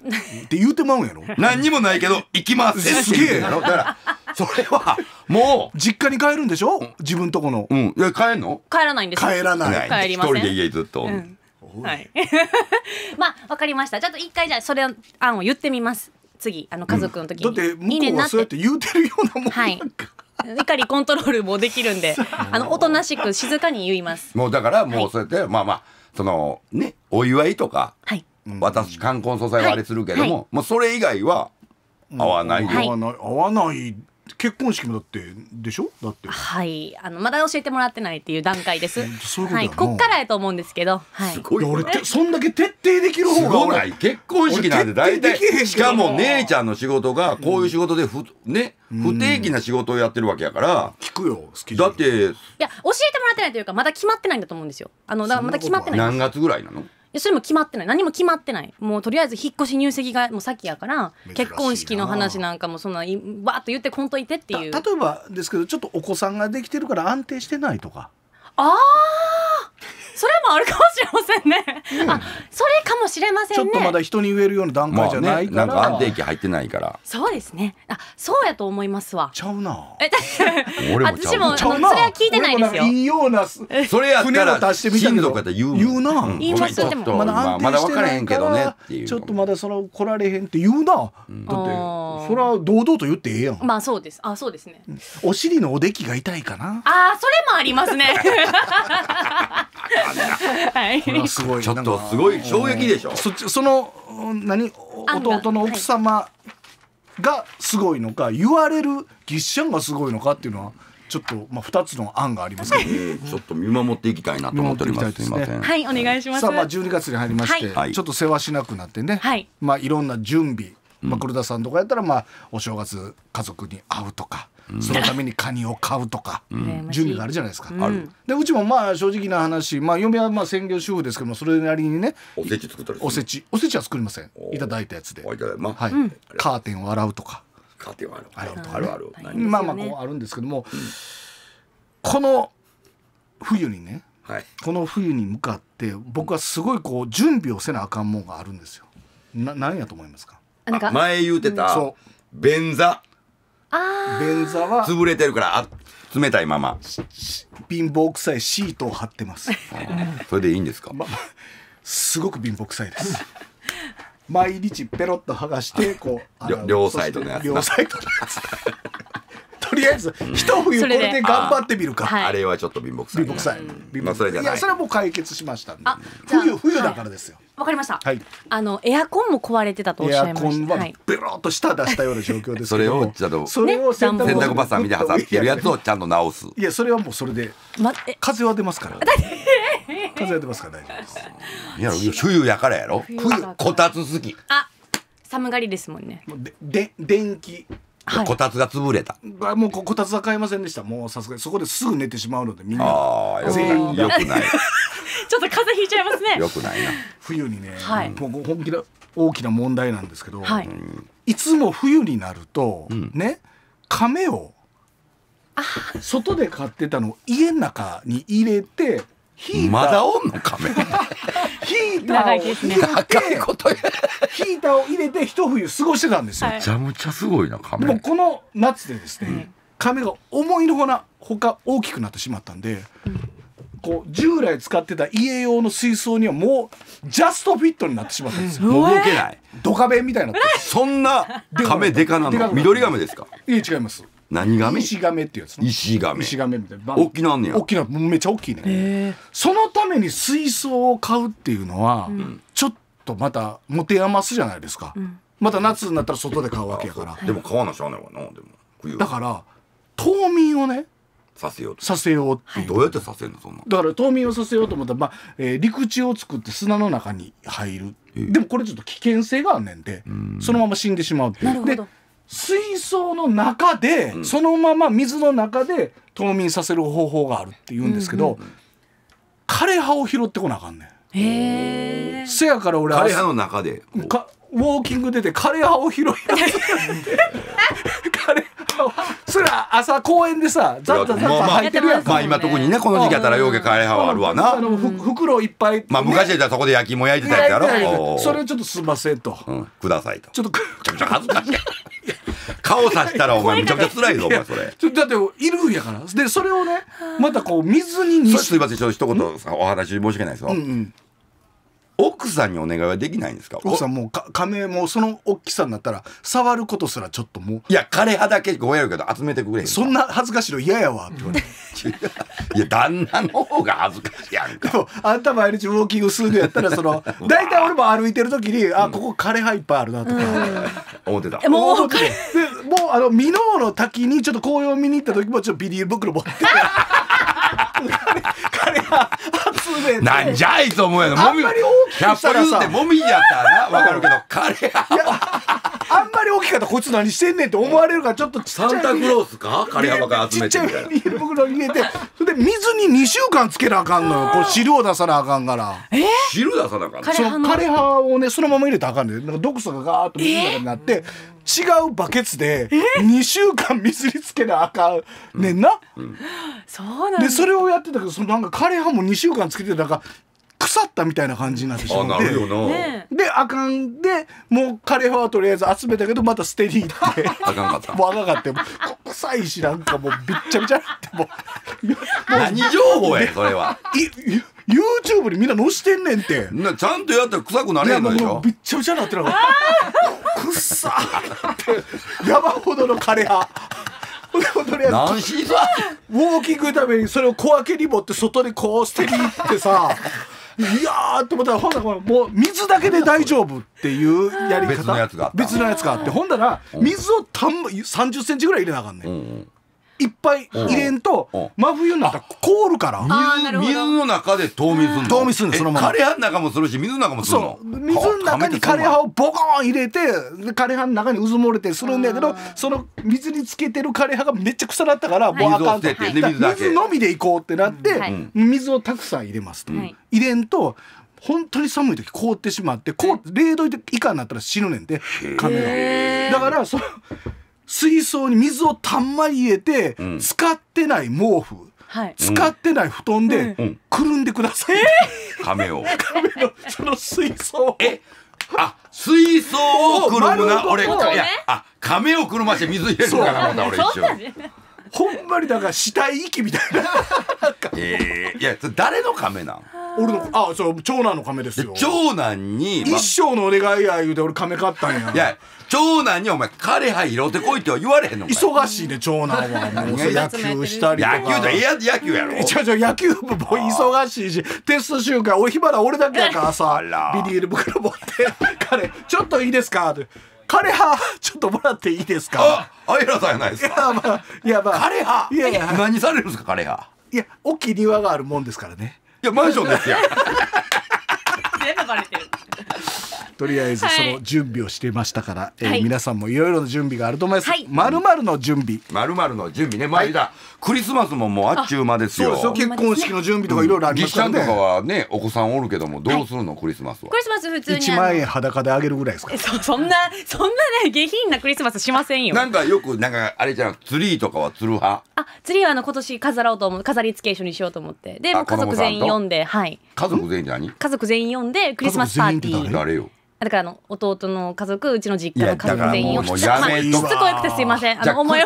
って言うてまうんやろ何にもないけど行きます。すげえ言やろだからそれはもう実家に帰るんでしょ自分とこのうんいや帰んの帰らないんです帰らない帰りません一人で家ずっと、はい、まあわかりましたちょっと一回じゃあそれ案を言ってみます次あの家族の時に、だって向こうはそうやって言うてるようなもんはい、怒りコントロールもできるんであのおとなしく静かに言いますもうだからもうそうやって、まあまあそのねお祝いとか、はい、私冠婚葬祭はあれするけども、もうそれ以外は合わない合わない合わない結婚式もだってでしょだってはいあのまだ教えてもらってないっていう段階ですういうこはい、こっからやと思うんですけど、はい、すごい俺ってそんだけ徹底できる方が結婚式なんて大体しかも姉ちゃんの仕事がこういう仕事でふ、うん、ね不定期な仕事をやってるわけやから、聞くよ好きだっていや教えてもらってないというかまだ決まってないんだと思うんですよあのだからまだ決まってない何月ぐらいなのでそれも決まってない何も決まってないもうとりあえず引っ越し入籍がもう先やから結婚式の話なんかもそんなわっと言ってこんといてっていう例えばですけどちょっとお子さんができてるから安定してないとかああそれもあるかもしれませんね。あ、それかもしれませんちょっとまだ人に言えるような段階じゃないから。なんか安定期入ってないから。そうですね。あ、そうやと思いますわ。ちゃうな。え、私もそれは聞いてないですよ。いいような。それやったらたしてかって言う言うな。言いますでもまだまだ分からへんけどねちょっとまだその来られへんって言うな。だってそれは堂々と言ってええやん。まあそうです。あ、そうですね。お尻のおできが痛いかな。あ、それもありますね。あんな、はい、すごいちょっとすごい衝撃でしょそその何弟の奥様がすごいのか、言われるぎっしゃんがすごいのかっていうのはちょっと、まあ、二つの案がありますけど、えー、ちょっと見守っていきたいなと思っております。すすみません。はい、お願いします。さあ、まあ、十二月に入りまして、はい、ちょっと世話しなくなってね。はい、まあ、いろんな準備、まあ、黒田さんとかやったら、まあ、お正月家族に会うとか。そのためにカニを買うとか、準備があるじゃないですか、あるでうちもまあ正直な話、まあ、嫁はまあ専業主婦ですけどもそれなりにねおせち作ったりおせちおせちは作りませんいただいたやつで、はいカーテンを洗うとかカーテンを洗うとかあるあるまあまあこうあるんですけども、この冬にね、はい、この冬に向かって僕はすごいこう準備をせなあかんもんがあるんですよ。な何やと思いますかなんか前言うてた、便座便座は潰れてるからあ冷たいまま貧乏臭いシートを貼ってますそれでいいんですか、ま、すごく貧乏臭いです毎日ペロッと剥がしてこう両サイドのやつ両サイドのやつとりあえず一冬これで頑張ってみるか。あれはちょっと貧乏くさい。貧乏くさい。貧乏くさいじゃい。やそれはもう解決しましたんで。冬冬だからですよ。わかりました。はい。あのエアコンも壊れてたとおっしゃいました。エアコンはベロっと舌出したような状況ですけど。それをちゃんとそれを洗濯洗バサミで挟んでるやつをちゃんと直す。いやそれはもうそれで。ま風は出ますから。風は出ますから大丈夫です。いや冬やからやろ。冬こたつ好き。あ。寒がりですもんね。で、で、電気、はい、こたつが潰れたもうこたつは買えませんでしたもうさすがにそこですぐ寝てしまうのでみんなああ全員良くない ちょっと風邪ひいちゃいますね良くないな冬にね、はい、もう本気な大きな問題なんですけど、はい、いつも冬になると、うん、ね亀を外で飼ってたのを家の中に入れてまだおんの亀 ヒーターを入れて、ね、ヒーターを入れて一冬過ごしてたんですよ、めちゃめちゃすごいな亀もこの夏でですね、うん、亀が思いのほなほか大きくなってしまったんで、うん、こう従来使ってた家用の水槽にはもうジャストフィットになってしまったんですよ、うん、もう動けないドカベみたいなそんな亀でかなの緑亀ですかいえ違います何亀石亀ってやつ石亀石亀みたいな大きなんねや大きなめっちゃ大きいねそのために水槽を買うっていうのは、うん、ちょっとまた持て余すじゃないですか、うん、また夏になったら外で買うわけやから、でも買わなしゃあないわなでも冬だから冬眠をねさせようさせようってどうやってさせんのそんなだから冬眠をさせようと思ったら、まあえー、陸地を作って砂の中に入る、えー、でもこれちょっと危険性があんねんで、そのまま死んでしまうっていうなるほどで水槽の中で、うん、そのまま水の中で冬眠させる方法があるって言うんですけど、うんうん、枯葉を拾ってこなあかんねん。せやから俺枯葉の中でウォーキング出て枯葉を拾い 枯 それ朝公園でさザッザッザッ入ってるやんまあ今特にねこの時期やったらようけ帰れはあるわな袋いっぱいまあ昔やったらそこで焼きも焼いてたやつやろそれちょっとすんませんとくださいとちょっとめちゃめちゃ恥ずかしい顔さしたらお前めちゃくちゃ辛いぞお前それだっているんやからでそれをねまたこう水にすいませんちょっと一言お話申し訳ないですよ奥さんにお願いはできないんですか奥さんもう仮亀もうその大きさになったら触ることすらちょっともういや枯葉だけごやるけど集めてくれんそんな恥ずかしいの嫌やわって言われて いや旦那の方が恥ずかしいやんかでもあんた毎日ウォーキングするのやったらその 大体俺も歩いてる時にあここ枯葉いっぱいあるなとか、思ってたもうもうあの箕面の滝にちょっと紅葉見に行った時もちょっとビニール袋持って。集めてなんじゃいと思うやろあんまり大きくしたらさもみやったらなわかるけど カレーあんまり大きかったこいつ何してんねんって思われるからちょっとちっちゃいサンタクロースかカレ枯山から集めてみたいなちっちゃい僕の入れてそれで水に2週間つけなあかんのよこれ汁を出さなあかんからえ汁出さなあかんのカレー葉をねそのまま入れたらあかんねんなんか毒素がガーッと水の中になって、えーうバケツで2週間水につけなあかんねんな。うんうん、そでそれをやってたけどそのなんか枯葉も2週間つけてなんか腐ったみたいな感じになってしまって。であかんでもう枯葉はとりあえず集めたけどまた捨てに行ってあかんかった もうあかんかったよ臭いしなんかもうびっちゃびちゃってもうもう何情報やそれは。YouTube にみんな載してんねんってちゃんとやったら臭くなれへんのでしょびっちゃびちゃになってなかったくっさーって山ほどの枯れ葉とりあえず何しさウォーキングためにそれを小分けに持って外にこう捨てに行ってさいやーって思ったらほんならもう水だけで大丈夫っていうやり方別のやつがあってほんだら水を3 0ンチぐらい入れなあかんね、うん、うんいっぱい入れんと、真冬になったら凍るから水の中で冬眠するの冬眠するのそのまま枯葉の中もするし水の中もするのそう水の中に枯葉をボコン入れて枯葉の中にうずもれてするんだけどその水につけてる枯葉がめっちゃ腐ったからもうあかと、水のみでいこうってなって、水をたくさん入れますと、入れんと本当に寒い時凍ってしまって凍0度以下になったら死ぬねんで亀がだからその水槽に水をたんまり入れて、使ってない毛布、はい、使ってない布団で、くるんでください、うん、亀を亀のその水槽えあ水槽をくるむな俺いやあ亀をくるまして水入れるからまた俺一応。ほんまになんか死体遺棄みたいなえ えー、いや誰の亀なん俺のあそう長男の亀ですよ長男に、一生のお願いや言うて俺亀買ったんやいや長男にお前彼は拾ってこいって言われへんの忙しいね、長男はもう野球したりとか野球だ野球やろ違う違う野球部も忙しいしテスト集会お暇だ俺だけやからさビニール袋持って彼ちょっといいですかって彼派ちょっともらっていいですかあいらさんやないですかいやまあいやまあ彼派いやいや何されるんですか彼派いや大きい庭があるもんですからねいやマンションですや 全部バレてるとりあえずその準備をしてましたから、えー、皆さんもいろいろな準備があると思います。まるまるの準備。まるまるの準備ね、まあ、クリスマスももうあっちゅう間ですよ。そう結婚式の準備とかいろいろありますからね。とかはね、お子さんおるけども、どうするの、クリスマスは。クリスマス普通に。一万円裸であげるぐらいですか。そ そんな、そんなね、下品なクリスマスしませんよ。なんかよく、なんか、あれじゃん、ツリーとかはツる派。あ、ツリーはあの、今年飾ろうと思う、飾り付け一緒にしようと思って。で、家族全員呼んで、はい。家族全員何。家族全員呼んで、クリスマスパーティー。誰よ。だからあの弟の家族うちの実家の家族全員をもうやめとしつこくてすいませんあの思い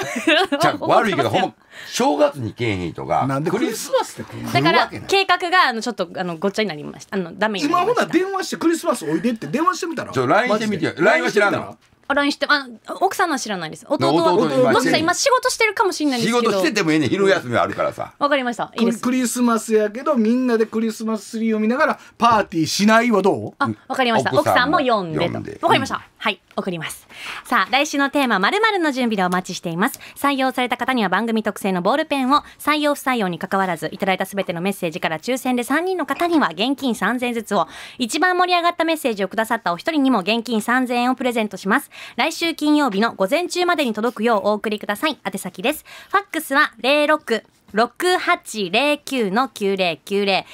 じゃ 悪いけどほん正月にけえへんとかなんでクリスマスって来るだから計画があのちょっとあのごっちゃになりましたあのダメになりま今ほな電話してクリスマスおいでって電話してみたらちょ LINE してみて LINE は知らんの LINE して、あ奥さんは知らないです。弟は、もしか今仕事してるかもしれないですけど。仕事しててもいいね昼休みはあるからさ。わかりました。いいです。クリスマスやけど、みんなでクリスマスツリーを見ながらパーティーしないはどうあ、わかりました。奥さんも呼んでと。わかりました。はい、送ります。さあ、来週のテーマ、〇〇の準備でお待ちしています。採用された方には番組特製のボールペンを、採用不採用に関わらず、いただいたすべてのメッセージから抽選で3人の方には現金3000円ずつを、一番盛り上がったメッセージをくださったお一人にも現金3000円をプレゼントします。来週金曜日の午前中までに届くようお送りください。宛先です。ファックスは06 6809の9090、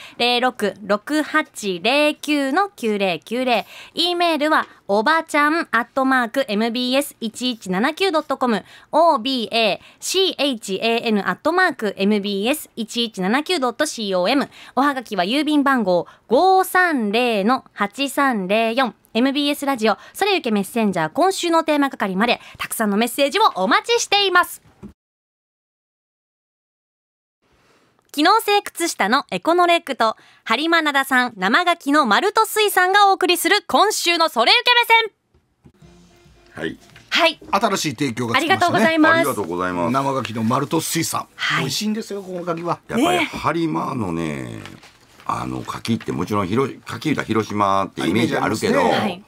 066809の9090、e メールはおばちゃんアットマーク mbs1179.com、obachan アットマーク mbs1179.com、おはがきは郵便番号530の8304、MBS ラジオ、それゆけメッセンジャー今週のテーマ係まで、たくさんのメッセージをお待ちしています。機能性靴下のエコノレックと、ハリマナダさん、生ガキのマルト水産がお送りする今週のそれ受け目線はい。はい。新しい提供が、ありがとうございます。ありがとうございます。生ガキのマルト水産。はい、美味しいんですよ、このガキは。やっぱり、ハリマのね、あの、柿ってもちろん、牡蠣だ広島ってイメージあるけど、はい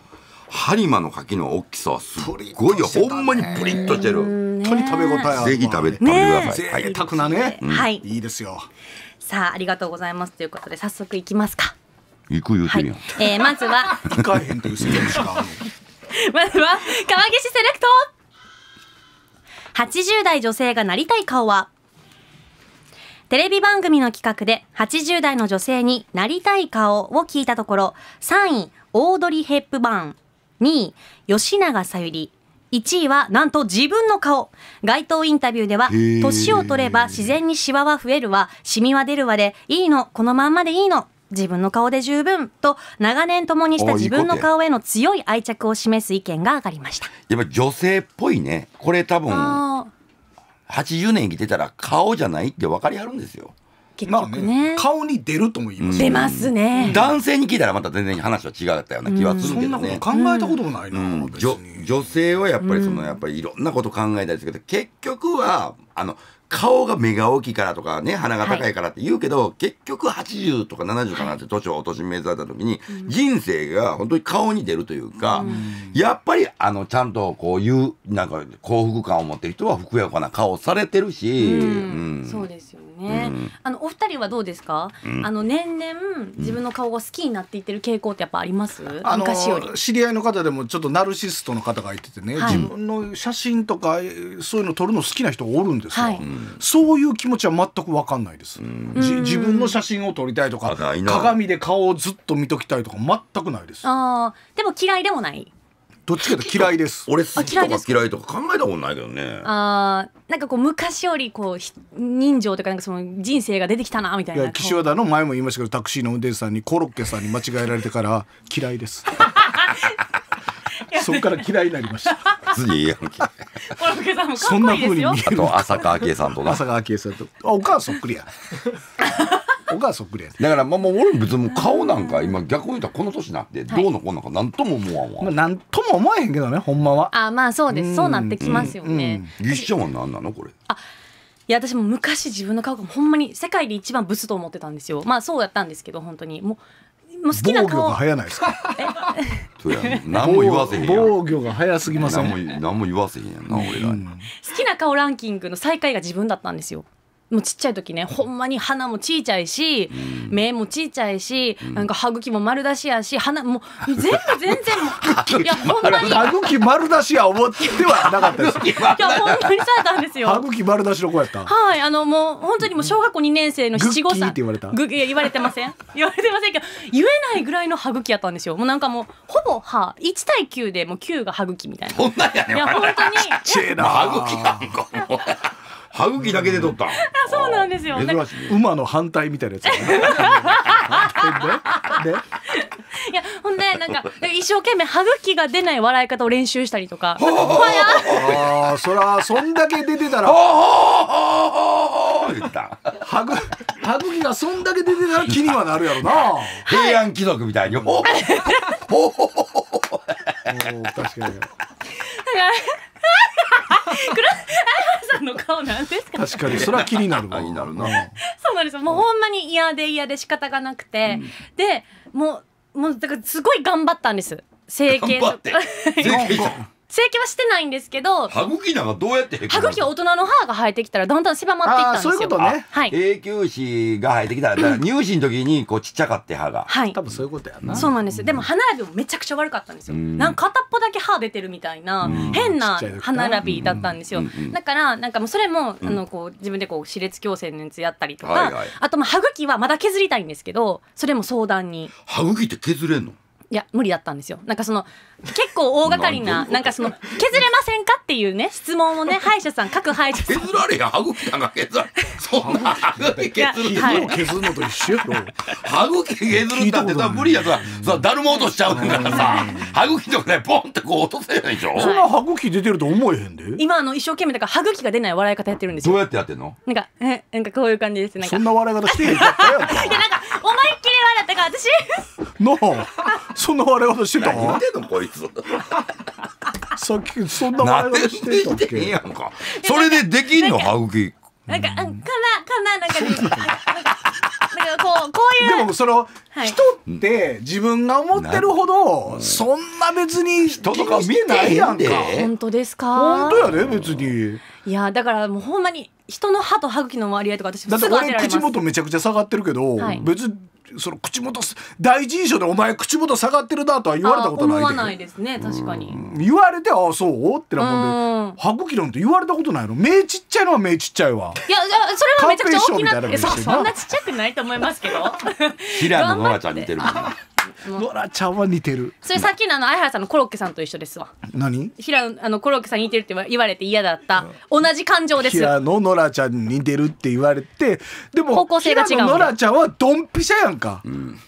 播磨の柿の大きさはすごいよ、ね、ほんまにプリッとしてる本当に食べ応えあるぜひ食べね、食べてください贅沢なね、はい、いいですよさあありがとうございますということで早速いきますか行くよ、はい、えー、まずは行かへんという選手がまずは川岸セレクト80代女性がなりたい顔はテレビ番組の企画で80代の女性になりたい顔を聞いたところ3位オードリー・ヘップバーン2位、吉永小百合。1位はなんと自分の顔街頭インタビューでは「年を取れば自然にシワは増えるわシミは出るわでいいのこのまんまでいいの」自分の顔で十分と長年共にした自分の顔への強い愛着を示す意見が上がりましたやっぱ女性っぽいねこれ多分80年生きてたら顔じゃないって分かりはるんですよ結局ね,、顔に出るとも言います出ますね男性に聞いたらまた全然話は違ったような気はするけどね、考えたこともないな、女性はやっぱりそのやっぱりいろんなこと考えたりするけど、結局はあの顔が目が大きいからとかね、鼻が高いからって言うけど、はい、結局80とか70かなって年を落とし目指した時に、うん、人生が本当に顔に出るというか、うん、やっぱりあの、ちゃんとこういう、なんか幸福感を持ってる人はふくやかな顔されてるし、うん、そうですよね。ね、うん、あのお二人はどうですか、うん、あの年々自分の顔が好きになっていってる傾向ってやっぱあります、昔より知り合いの方でもちょっとナルシストの方がいててね、はい、自分の写真とかそういうの撮るの好きな人おるんですよ、はい、そういう気持ちは全く分かんないです、自分の写真を撮りたいとか鏡で顔をずっと見ときたいとか全くないですあでも嫌いでもないどっちかと嫌いです俺好きとか嫌いとか考えたことないけどねああなんかこう昔よりこう人情とかなんかその人生が出てきたなみたいないや、岸和田の前も言いましたけどタクシーの運転手さんにコロッケさんに間違えられてから嫌いです そこから嫌いになりました。次、ヤンキー。コんなかっこいいあと、浅川圭さんとか。浅川圭さんと。あ、お母さんそっくりや。お母さんそっくりや、ね、だから、まあ、俺別に顔なんか、今逆に言ったこの年なって、どうのこうなん何とも思わんわ。まあ、何とも思わへんけどね、ほんまは。あ、まあそうです。そうなってきますよね。一緒なんなのこれ。あいや私も昔自分の顔がほんまに世界で一番ブスと思ってたんですよまあそうやったんですけど本当にもうもう好きな顔。防御が早ないですか。そうや何も言わせへんやん防御が早すぎません。何も何も言わせへんやんな俺らに。好きな顔ランキングの最下位が自分だったんですよ。もうちっちゃい時ねほんまに鼻もちいちゃいし、うん、目もちいちゃいし、なんか歯茎も丸出しやし鼻もう全部全然もう いやほんまに歯茎丸出しや思ってはなかったです いやほんまにされたんですよ歯茎丸出しの子やったはいあのもう本当にもう小学校2年生の七五歳グって言われたグ言われてません 言われてませんけど言えないぐらいの歯茎やったんですよもうなんかもうほぼ歯1対9でもう9が歯茎みたいなそんなやねんいや本当にちっちゃいな歯茎なんかもう歯茎だけで取った。あ、そうなんですよ。珍しい。馬の反対みたいなやつ。で、で。いや、ほんで、なんか、一生懸命歯茎が出ない笑い方を練習したりとか。ああ、そら、そんだけ出てたら。歯茎がそんだけ出てたら、気にはなるやろな。平安貴族みたいに。ほほほほほ。確かに。さんの顔なんですか、確かにそれは気になるわなるなそうなんですよもうほんまに嫌で嫌で仕方がなくて、うん、でもうもうだからすごい頑張ったんです整形とか。整形はしてないんですけど歯茎なんかどうやってへ歯茎は大人の歯が生えてきたらだんだん狭まっていったんですよそういうことね、はい、永久歯が生えてきたら乳歯の時にこうちっちゃかって歯がはい多分そういうことやなそうなんですでも歯並びもめちゃくちゃ悪かったんですよなんか片っぽだけ歯出てるみたいな変な歯並びだったんですよだからなんかもうそれもあのこう自分でこう歯列矯正のやつやったりとかあとまあ歯茎はまだ削りたいんですけどそれも相談に歯茎って削れんのいや無理だったんですよなんかその結構大掛かりななんかその削れませんかっていうね質問をね 歯医者さん各歯医者さん削られや歯茎なんか削られそんな歯茎削るの、は削るのと一緒やろ 歯茎削るったってさ無理やささだるま落としちゃうからさ歯茎とかねポンってこう落とせないでしょそんな歯茎出てると思えへんで今あの一生懸命だから歯茎が出ない笑い方やってるんですよどうやってやってんのなんかえなんかこういう感じですなんかそんな笑い方してへんかったよいやなんか思いっきり笑ったか私 のそんな笑い方してた何言ってんのこいつ。さっきそんな笑い方してたっけ。んやんか。それでできんの歯茎。なんか、うん、かな、かな、なんか、ね、なんかこう、こういう。でも、その、は人って、自分が思ってるほど、そんな別に人とか見ないやんか。本当ですか。本当やね、別に。いや、だから、もう、ほんまに、人の歯と歯茎の割合とか、私。だって、俺、口元めちゃくちゃ下がってるけど、はい、別その口元第一印象でお前口元下がってるなとは言われたことないで思わないですね確かに言われてあそうってなもんで歯茎なんて言われたことないの目ちっちゃいのは目ちっちゃいわいやいやそれはめちゃくちゃ大きなそんなちっちゃくないと思いますけど平野ノラちゃん似てるもんねノラちゃんは似てるそれさっきのあの相原さんのコロッケさんと一緒ですわ何平野あのコロッケさん似てるって言われて嫌だった同じ感情です平野ノラちゃん似てるって言われてでも方向性が違う平野ノラちゃんはドンピシャやんか、うん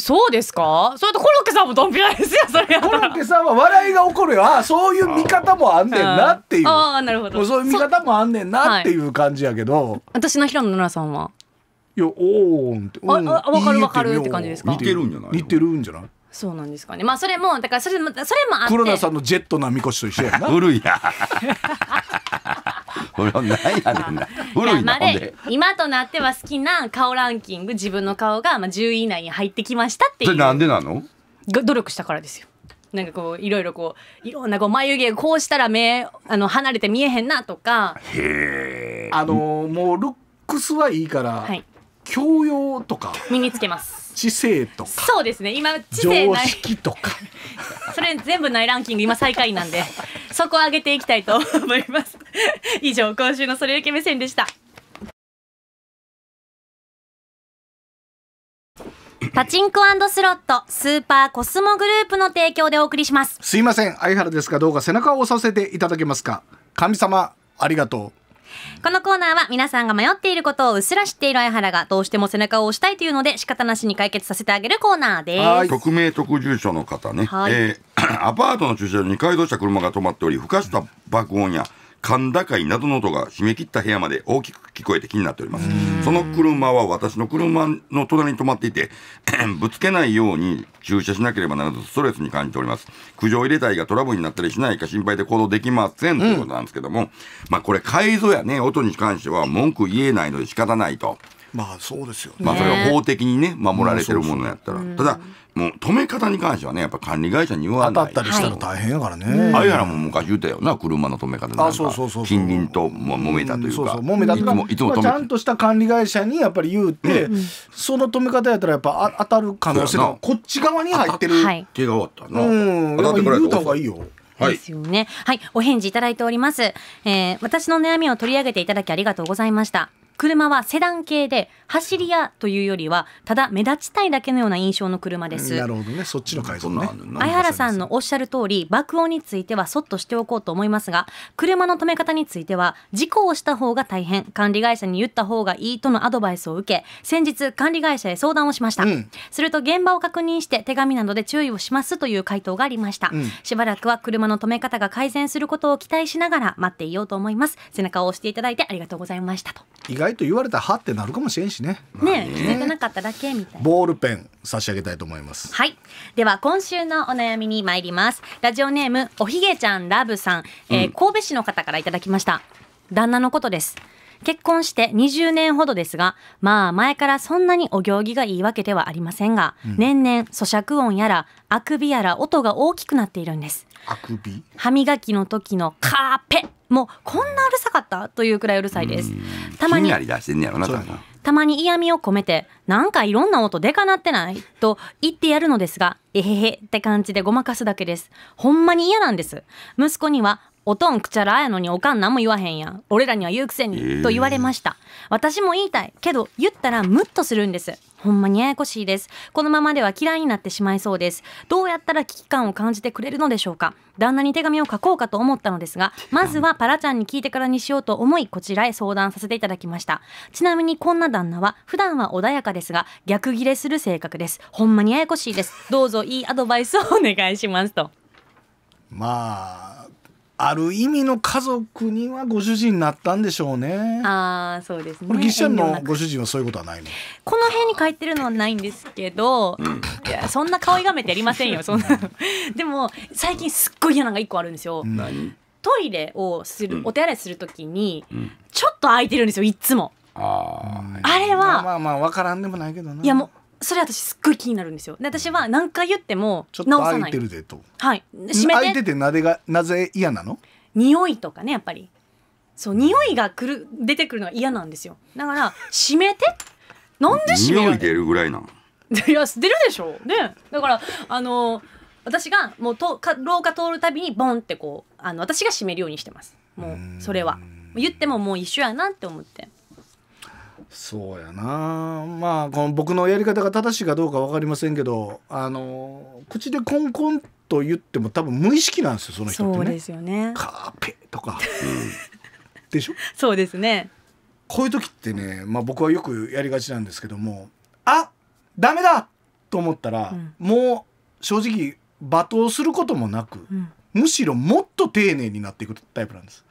そうですかそれとコロッケさんもドンピラですよそれコロッケさんは笑いが起こるよああそういう見方もあんねんなっていうああなるほどそういう見方もあんねんなっていう感じやけど、私の平野ノラさんはいやおおって、うん、ああ分かるわかるって感じですか似てるんじゃない似てるんじゃないそうなんですかねまあそれもだからそれもそれもあって黒田さんのジェットなみこしと一緒やな 古いな俺はやんないなほんで今となっては好きな顔ランキング自分の顔がまあ10位以内に入ってきましたっていうなんでなの努力したからですよなんかこういろいろこういろんなこう眉毛こうしたら目あの離れて見えへんなとかへえあのー、もうルックスはいいから、はい、教養とか身につけます知性とかそうですね今知性ないとか それ全部ないランキング今最下位なんで そこ上げていきたいと思います 以上今週のそれゆけ目線でしたパチンコスロットスーパーコスモグループの提供でお送りしますすいません相原ですがどうか背中を押させていただけますか神様ありがとうこのコーナーは皆さんが迷っていることをうっすら知っている相原がどうしても背中を押したいというので仕方なしに解決させてあげるコーナーです。匿名特住所の方ね、はいえーアパートの駐車場に2階とした車が止まっておりふかした爆音や甲高い謎の音が締め切った部屋まで大きく聞こえて気になっております。その車は私の車の隣に止まっていて、ぶつけないように駐車しなければならずストレスに感じております。苦情入れたいがトラブルになったりしないか心配で行動できません、ということなんですけども、まあこれ改造やね、音に関しては文句言えないので仕方ないと。まあそうですよ、ね、まあそれは法的にね、守られてるものやったら。ただ、もう止め方に関してはねやっぱ管理会社に言わない当たったりしたら大変やからね、はい、ああいうやらも昔言ったよな車の止め方なんか近隣とも揉めたというか、うそうそう揉めたいつもいつも止めちゃんとした管理会社にやっぱり言うて、うん、その止め方やったらやっぱあ当たる可能性がこっち側に入ってる手が終わったな、うん当たってくれ言うた方がいいよですよね、はい、はい、お返事いただいております、えー、私の悩みを取り上げていただきありがとうございました車はセダン系で走り屋というよりはただ目立ちたいだけのような印象の車です。なるほどねそっちの改造ね。相原さんのおっしゃる通り爆音についてはそっとしておこうと思いますが車の止め方については事故をした方が大変管理会社に言った方がいいとのアドバイスを受け先日管理会社へ相談をしました、うん、すると現場を確認して手紙などで注意をしますという回答がありました、うん、しばらくは車の止め方が改善することを期待しながら待っていようと思います背中を押していただいてありがとうございましたと意外いと言われたらはってなるかもしれんしね。ねえ、ね、なかっただけみたいな。ボールペン差し上げたいと思います。はい。では今週のお悩みに参ります。ラジオネームおひげちゃんラブさん、えー、神戸市の方からいただきました。旦那のことです。結婚して20年ほどですが、まあ前からそんなにお行儀がいいわけではありませんが、うん、年々咀嚼音やらあくびやら音が大きくなっているんです。あくび歯磨きの時のカーペもうこんなうるさかったというくらいうるさいです。たまにたまに嫌味を込めて、なんかいろんな音でかなってないと言ってやるのですが、えへへって感じでごまかすだけです。ほんまに嫌なんです。息子には、おとんくちゃらあやのにおかん何も言わへんやん。俺らには言うくせに。と言われました。私も言いたい。けど、言ったらムッとするんです。ほんまにややこしいです。このままでは嫌いになってしまいそうです。どうやったら危機感を感じてくれるのでしょうか旦那に手紙を書こうかと思ったのですが、まずはパラちゃんに聞いてからにしようと思い、こちらへ相談させていただきました。ちなみにこんな旦那は、普段は穏やかですが、逆ギレする性格です。ほんまにややこしいです。どうぞいいアドバイスをお願いしますと。まあある意味の家族にはご主人になったんでしょうね。ああ、そうですね。こギシャンのご主人はそういうことはないの。この辺に書いてるのはないんですけど、いやそんな顔いがめてやりませんよ。そんな。でも最近すっごい嫌なのが一個あるんですよ。トイレをする、お手洗いするときに、ちょっと空いてるんですよ。いつも。ああれはまあまあわからんでもないけどな。いやもうそれ私すっごい気になるんですよで私は何回言ってもちょっと直さ空ないてるでとはい閉空めいててなぜがなぜ嫌なの匂いとかねやっぱりそう匂いがくる出てくるのが嫌なんですよだから閉めてなんで閉め匂い出るぐらいなん いや出るでしょねだからあの私がもうとか廊下通るたびにボンってこうあの私が閉めるようにしてますもうそれは言ってももう一緒やなって思ってそうやなまあこの僕のやり方が正しいかどうか分かりませんけどあの口でコンコンと言っても多分無意識なんですよその人ってね。そうですよねカーペとか、でしょ そうですねこういう時ってね、まあ、僕はよくやりがちなんですけどもあダメだと思ったら、うん、もう正直罵倒することもなく、うん、むしろもっと丁寧になっていくタイプなんです。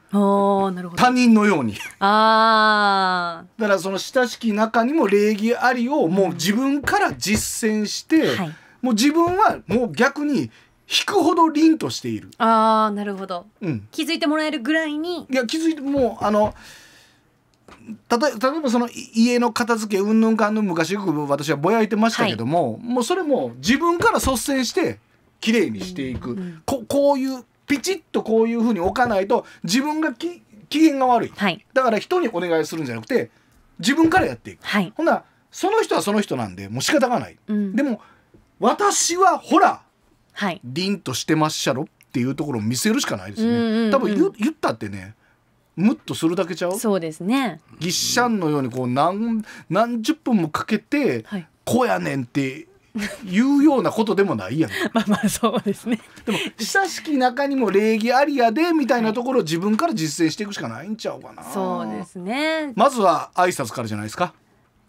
なるほど他人のようにあだからその親しき中にも礼儀ありをもう自分から実践して、うんはい、もう自分はもう逆に引くほど凛としているあなるほど、うん、気づいてもらえるぐらいにいや気づいてもうあの例えばその家の片付けうんぬんかんぬん昔よく私はぼやいてましたけども、はい、もうそれも自分から率先して綺麗にしていく、うんうん、ここういうピチッとこういうふうに置かないと自分がき機嫌が悪い、はい、だから人にお願いするんじゃなくて自分からやっていく、はい、ほんなその人はその人なんでもう仕方がない、うん、でも私はほら、はい、凛としてまっしゃろっていうところを見せるしかないですね、多分言言ったってねむっとするだけちゃうそうですねぎっしゃんのようにこう何何十分もかけて、こうやねんっていうようなことでもないやん まあまあそうですねでも親しき中にも礼儀ありやでみたいなところを自分から実践していくしかないんちゃうかなそうですねまずは挨拶からじゃないですか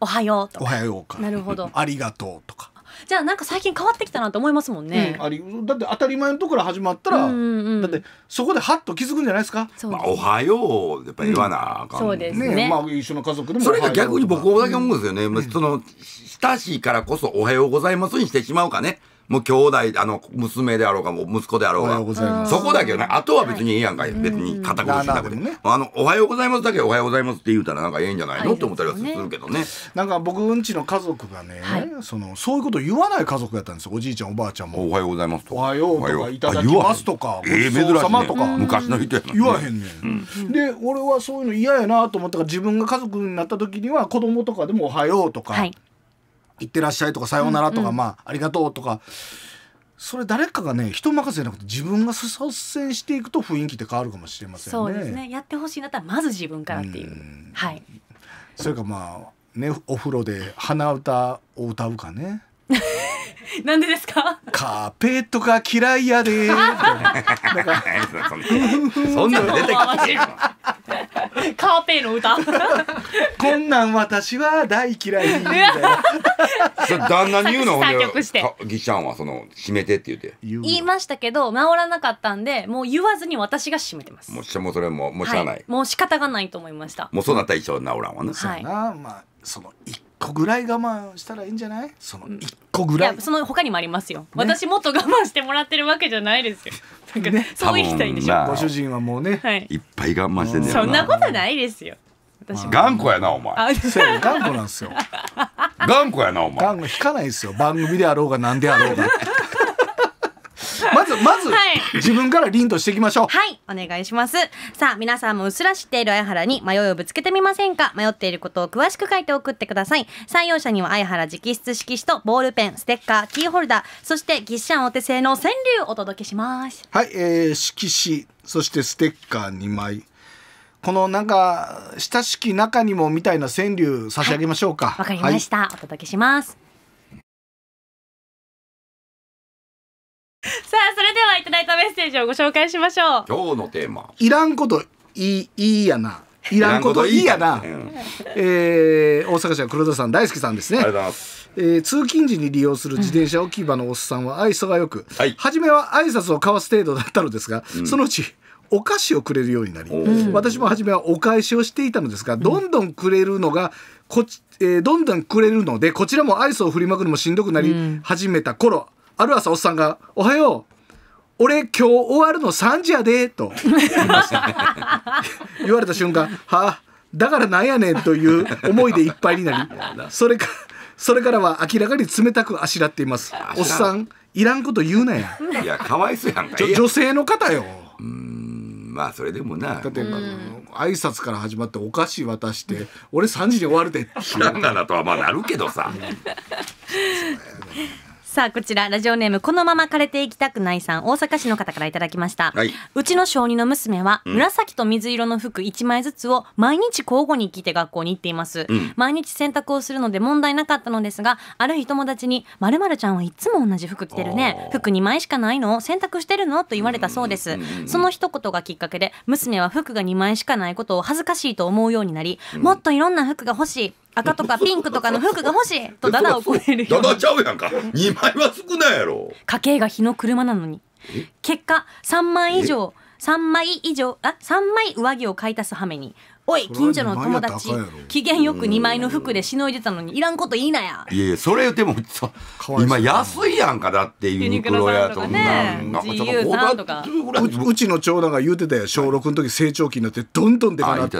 おはようとおはようかなるほど ありがとうとかじゃあなんか最近変わってきたなと思いますもんね、うん、ありだって当たり前のところ始まったら、うんうんうん、だってそこでハッと気づくんじゃないですかまあ、おはようやっぱ言わなあかん、ね、そうですね、ね、まあ、一緒の家族でもそれが逆に僕だけ思うんですよね、その親しいからこそ「おはようございます」にしてしまうかね、もう兄弟、あの、娘であろうが、もう息子であろうが。そこだけどね、あとは別にいいやんか、別に肩殺しなくて。ね、あの、おはようございますだけおはようございますって言うたらなんかええんじゃないのって思ったりはするけどね。なんか僕うんちの家族がね、その、そういうこと言わない家族やったんですよ。おじいちゃん、おばあちゃんも。おはようございますと。おはようとか、いただきますとか、ええ、珍しい。昔の人や言わへんねん。で、俺はそういうの嫌やなと思ったから、自分が家族になった時には、子供とかでもおはようとか。「いってらっしゃい」とか「さようなら」とか、まあ「ありがとう」とかそれ誰かがね人任せじゃなくて自分が率先していくと雰囲気って変わるかもしれませんね。そうですねやってほしいんだったらまず自分からっていう。うはい、それかまあねお風呂で鼻歌を歌うかね。なんでですかカーペットが嫌いやでそ んなの出てきてよカーペの歌 こんなん私は大嫌い旦那に言うのほんでギシャンはその締めてって言って言いましたけど治らなかったんでもう言わずに私が締めてますもうもそれももしゃない、もう仕方がないと思いましたもうそうなったら一生治らんわね、そうなまあその一個ぐらい我慢したらいいんじゃないその一個ぐらいいや、その他にもありますよ、ね、私もっと我慢してもらってるわけじゃないですよ なんか、ね、そういう人いんでしょご主人はもうね、はい、いっぱい我慢してんだよそんなことないですよ私頑固やなお前頑固なんですよ 頑固やなお前頑固引かないですよ番組であろうが何であろうがまずまず、はい、自分から凛としていきましょうはいお願いしますさあ皆さんもうっすら知っている相原に迷いをぶつけてみませんか迷っていることを詳しく書いて送ってください採用者には相原直筆色紙とボールペンステッカーキーホルダーそしてぎっしゃんお手製の川柳をお届けしますはい、えー、色紙そしてステッカー2枚このなんか親しき中にもみたいな川柳差し上げましょうかわ、はい、かりました、はい、お届けしますさあそれではいただいたメッセージをご紹介しましょう今日のテーマいらんこといいいいやないらんこといいやな。えー、大阪市は黒田さん大好きさんですね。あえー、通勤時に利用する自転車置き場のおっさんは愛想がよく、はい、初めは挨拶を交わす程度だったのですが、うん、そのうちお菓子をくれるようになり、私も初めはお返しをしていたのですが、どんどんくれるのがこち、えー、どんどんくれるのでこちらも愛想を振りまくのもしんどくなり始めた頃。うんある朝おっさんが「おはよう俺今日終わるの3時やで」と 言われた瞬間「はあだからなんやねん」という思いでいっぱいになりそれかそれからは明らかに冷たくあしらっていますおっさんいらんこと言うなやいやかわいそうやんか女性の方ようんまあそれでもなだって挨拶から始まってお菓子渡して俺3時に終わるで知らんがなとはまあなるけどさ さあ、こちら、ラジオネーム、このまま枯れていきたくないさん、大阪市の方からいただきました。はい、うちの小児の娘は、うん、紫と水色の服1枚ずつを毎日交互に着て学校に行っています。うん、毎日洗濯をするので問題なかったのですが、ある日友達に、まるちゃんはいつも同じ服着てるね。服2枚しかないの洗濯してるのと言われたそうです。その一言がきっかけで、娘は服が2枚しかないことを恥ずかしいと思うようになり、もっといろんな服が欲しい。赤とかピンクとかの服が欲しい とダダを超えるよダダちゃうやんか2枚は少ないやろ家計が日の車なのに結果3枚以上3枚以上あ3枚上着を買い足す羽目におい近所の友達機嫌よく2枚の服でしのいでたのにいらんこと言いなやいやそれでも今安いやんかだってユニクロやとかねうちの長男が言うてたや小6の時成長期になってどんどんでかなって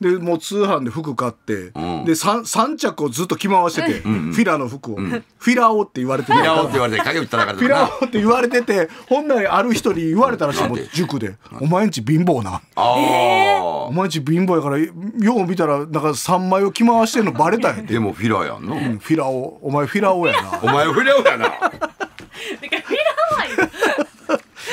でもう通販で服買って、で 3, 3着をずっと着回してて、フィラの服を、フィラオって言われてフィラオって言われて影打ったらフィラオって言われてて本来ある人に言われたらしいも塾で「お前んち貧乏な」お前んち貧乏やからよう見たらなんか3枚を着回してんのバレたんやでもフィラやんの、フィラオお前フィラオやなお前フィラオやな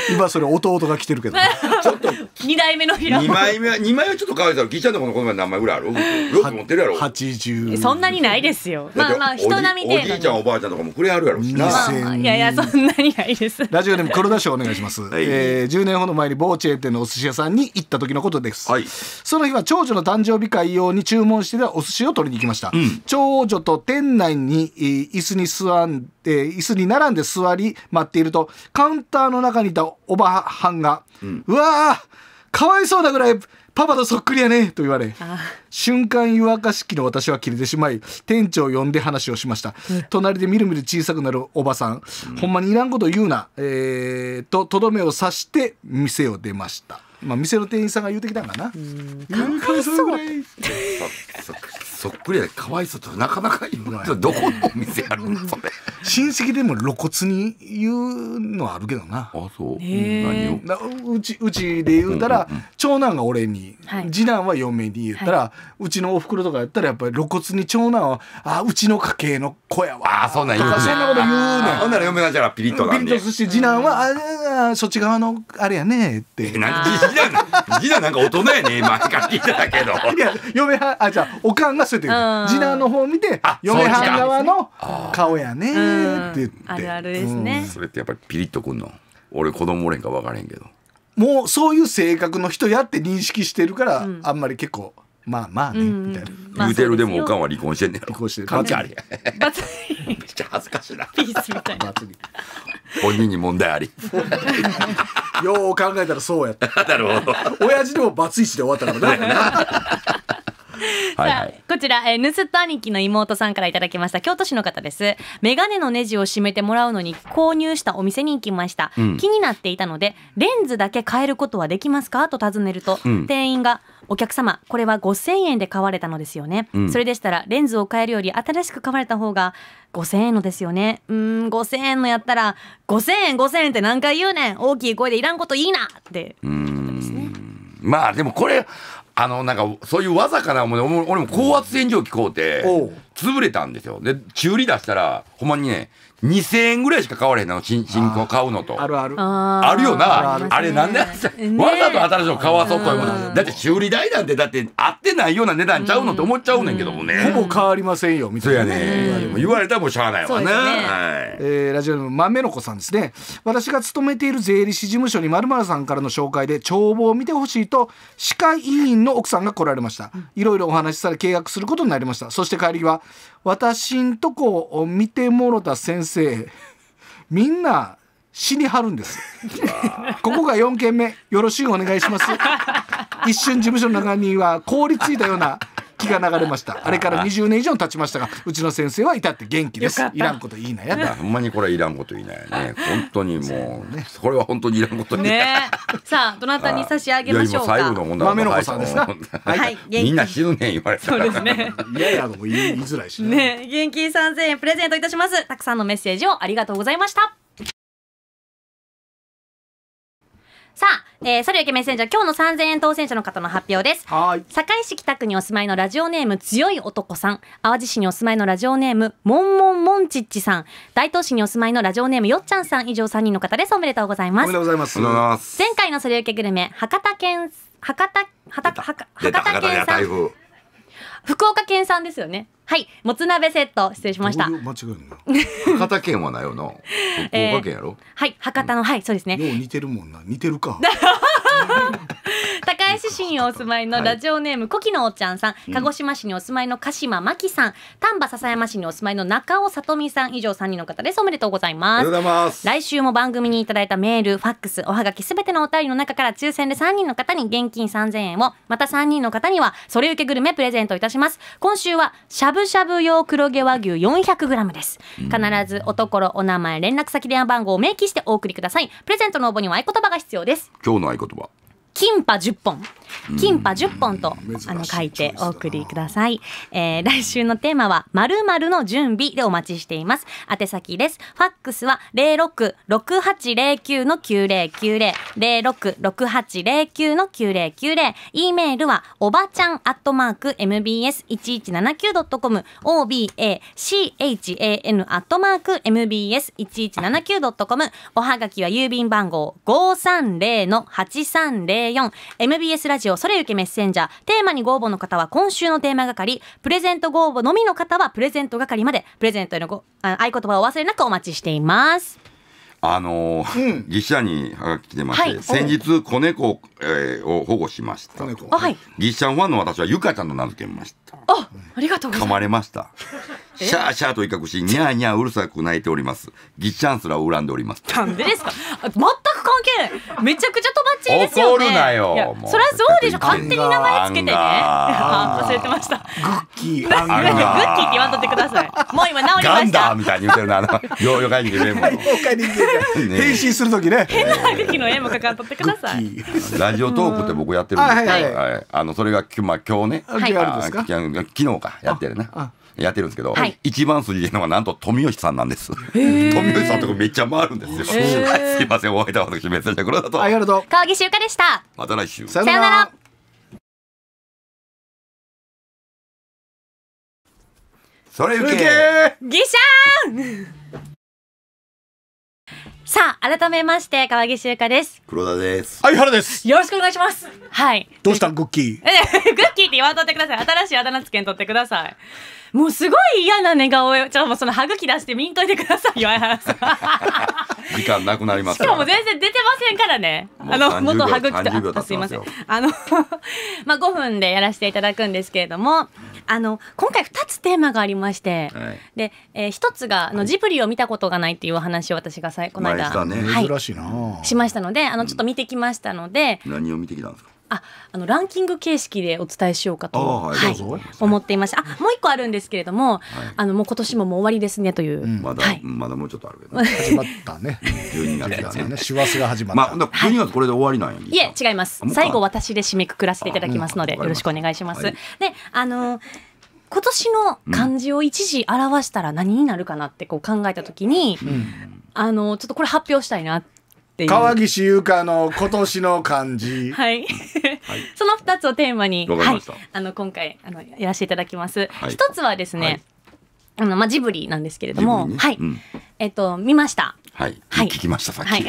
今それ弟が来てるけど、ちょっと二代目の平尾2枚目は2枚はちょっと可愛いだろギちゃんのこの前何枚ぐらいあるロープ持ってるやろ80そんなにないですよまあまあ人並みでおじいちゃんおばあちゃんとかもくれあるやろしいやいやそんなにないですラジオでも黒田賞お願いします、ええ十年ほど前に某チェー店のお寿司屋さんに行った時のことです、はい、その日は長女の誕生日会用に注文してたお寿司を取りに行きました、長女と店内に椅子に座んえ椅子に並んで座り待っているとカウンターの中にいたおばはんが「ううわーかわいそうなぐらいパパとそっくりやねと言われ瞬間湯沸かし器の私は切れてしまい店長を呼んで話をしました、隣でみるみる小さくなるおばさん、うん、ほんまにいらんこと言うな、えー、ととどめを刺して店を出ましたまあ、店の店員さんが言うてきたんかな。うん、かわいそう。そっくりやかわいそうて、なかなか言うのどこのお店やるそれ親戚でも露骨に言うのはあるけどなあそう何をうちうちで言うたら、うんうんうん、長男が俺に、はい、次男は嫁に言ったら、はい、うちのおふくろとかやったらやっぱり露骨に長男は「あうちの家系の子やわ」あそんなん言うそんなこと言うねほんなら嫁がじゃピリッとなんでピリッとして次男は「あそっち側のあれやね」って何次男次男なんか大人やね前か聞いてたけどいや嫁はあじゃあおかんが次男の方を見て嫁はん側の顔やねって言ってあるあるですね、それってやっぱりピリッとくんの俺子供おれんか分からへんけどもうそういう性格の人やって認識してるから、あんまり結構まあまあね、みたいな言うてるでもおかんは離婚してんねやろ離婚してるバツありめっちゃ恥ずかしいなピースみたいな本人に問題あり よう考えたらそうやった なるほど親父でもバツイチで終わったからね はいはい、こちら、えー、盗った兄貴の妹さんからいただきました京都市の方ですメガネのネジを締めてもらうのに購入したお店に行きました、うん、気になっていたのでレンズだけ変えることはできますかと尋ねると、うん、店員がお客様これは5000円で買われたのですよね、うん、それでしたらレンズを変えるより新しく買われた方が5000円のですよねうん5000円のやったら5000円5000円って何回言うねん大きい声でいらんこといいなって、ね、まあでもこれあの、なんか、そういうわざかなもん俺も高圧洗浄機買うて、潰れたんですよ。で、修理出したら、ほんまにね、2000円ぐらいしか買われへんの新新品買うのとあるあるあるよなあれなんでわざと新しいの買わそうというもだって修理代なんてだって合ってないような値段ちゃうのって思っちゃうねんけどもねほぼ変わりませんよみたいな言われたらもうしゃあないわな、ねえラジオの豆の子さんですね私が勤めている税理士事務所にまるさんからの紹介で帳簿を見てほしいと歯科医院の奥さんが来られましたいろいろお話しされ契約することになりましたそして帰りは私んとこを見てもろた先生みんな死にはるんですここが4件目よろしくお願いします一瞬事務所の中には凍りついたような気が流れましたあれから20年以上経ちましたがうちの先生は至って元気ですいらんこといいなやだほんまにこれいらんこと言いなやね本当にもう、ね、これは本当にいらんこと言いなね、さあどなたに差し上げましょうか最後の問題豆の子さんですなはい、はい、みんな死ぬね言われたそうですねいやいやもう言いづらいしねね元気3000円プレゼントいたしますたくさんのメッセージをありがとうございましたさあ、えー、サリューケメッセンジャー、今日の3000円当選者の方の発表です。はい。堺市北区にお住まいのラジオネーム、強い男さん。淡路市にお住まいのラジオネーム、もんもんもんちっちさん。大東市にお住まいのラジオネーム、よっちゃんさん。以上3人の方です。おめでとうございます。おめでとうございます。前回のサリューケグルメ、博多県、博多、博多、博多県産。福岡県産ですよね。はいもつ鍋セット失礼しました間違いな博多県はなよな 福岡県やろ、えー、はい博多の、はいそうですねもう似てるもんな似てるか 高橋市にお住まいのラジオネーム、こきのおちゃんさん、鹿児島市にお住まいの鹿島真紀さん、丹波篠山市にお住まいの中尾里美さん、以上3人の方です。おめでとうございます。ます来週も番組にいただいたメール、ファックス、おはがき、すべてのお便りの中から抽選で3人の方に現金3000円を、また3人の方には、それ受けグルメプレゼントいたします。今週は、しゃぶしゃぶ用黒毛和牛 400g です。必ずおところ、お名前、連絡先、電話番号を明記してお送りください。プレゼントの応募には合言葉が必要です。今日の合言葉。金波10本。金波10本と、あの書いてお送りください。えー、来週のテーマは、〇〇の準備でお待ちしています。宛先です。ファックスは066809の9090、066809の9090、e メールは、おばちゃんアットマーク mbs1179.com、obachan アットマーク mbs1179.com、おはがきは郵便番号530-830 MBS ラジオそれゆけメッセンジャーテーマにご応募の方は今週のテーマ係プレゼントご応募のみの方はプレゼント係までプレゼントへのご合言葉をお忘れなくお待ちしていますあのーうん、記にはがき来てまして、はい、先日子猫、えー、を保護しました。はい、ギシャンファンの私はゆかちゃんと名付けました。あ、ありがとうございます。噛まれました。シャーシャーと威嚇し、にゃーにゃーうるさく泣いております。ぎっちゃんすら恨んでおります。なんでですか全く関係ない。めちゃくちゃとばっちりですよね。怒るなよそりゃそうでしょ。勝手に名前つけてね。あ忘れてました。グッキーグッキーって言わんとってください。もう今治りガンダーみたいに言ってるな。あのヨーヨー会議でね、もうね変身するときね。変な劇の絵もかかんとってください。ラジオトークって僕やってるんですけど、はいあのそれがきまあ今日ね、昨日かやってるな。やってるんですけど、はい、一番筋いのはなんと富吉さんなんです。富吉さんとこめっちゃ回るんですよ。はい、すいません、お相手は私、メッセー黒田と。ありがとう。川岸ゆかでした。また来週。さよなら。それ受けギシャンさあ改めまして川岸ゆかです黒田ですはい、原ですよろしくお願いしますはいどうしたグッキーグッキーって言わんとってください新しいあだ名つけんとってくださいもうすごい嫌な寝顔をちょっともうその歯茎出して見んといてくださいよ時間なくなりますしかも全然出てませんからねあの元歯茎とすいませんあの まあ5分でやらせていただくんですけれどもあの今回2つテーマがありまして、はい、で、えー、1つがあのジブリを見たことがないっていうお話を私がさこの間、ねはい、しましたのであのちょっと見てきましたので、何を見てきたんですかあ、あのランキング形式でお伝えしようかと、はいはい、思っていました。あ、もう一個あるんですけれども、はい、あのもう今年ももう終わりですねという。うん、まだ、まだもうちょっとあるけど。始まったね。12月だね。師 走が始まった。まあ、12月これで終わりなんや。いえ、違います。最後私で締めくくらせていただきますので、よろしくお願いします。で、あの。今年の漢字を一時表したら何になるかなってこう考えた時に、うん、あのちょっとこれ発表したいなってっていう川岸優香の今年の感じはい その2つをテーマに、はい、あの今回あのやらせていただきます、はい、1つはですね、あのまあ、ジブリなんですけれども、ね、はい、うん、えっ、と見ましたはい、はい、聞きましたさっき、はい、4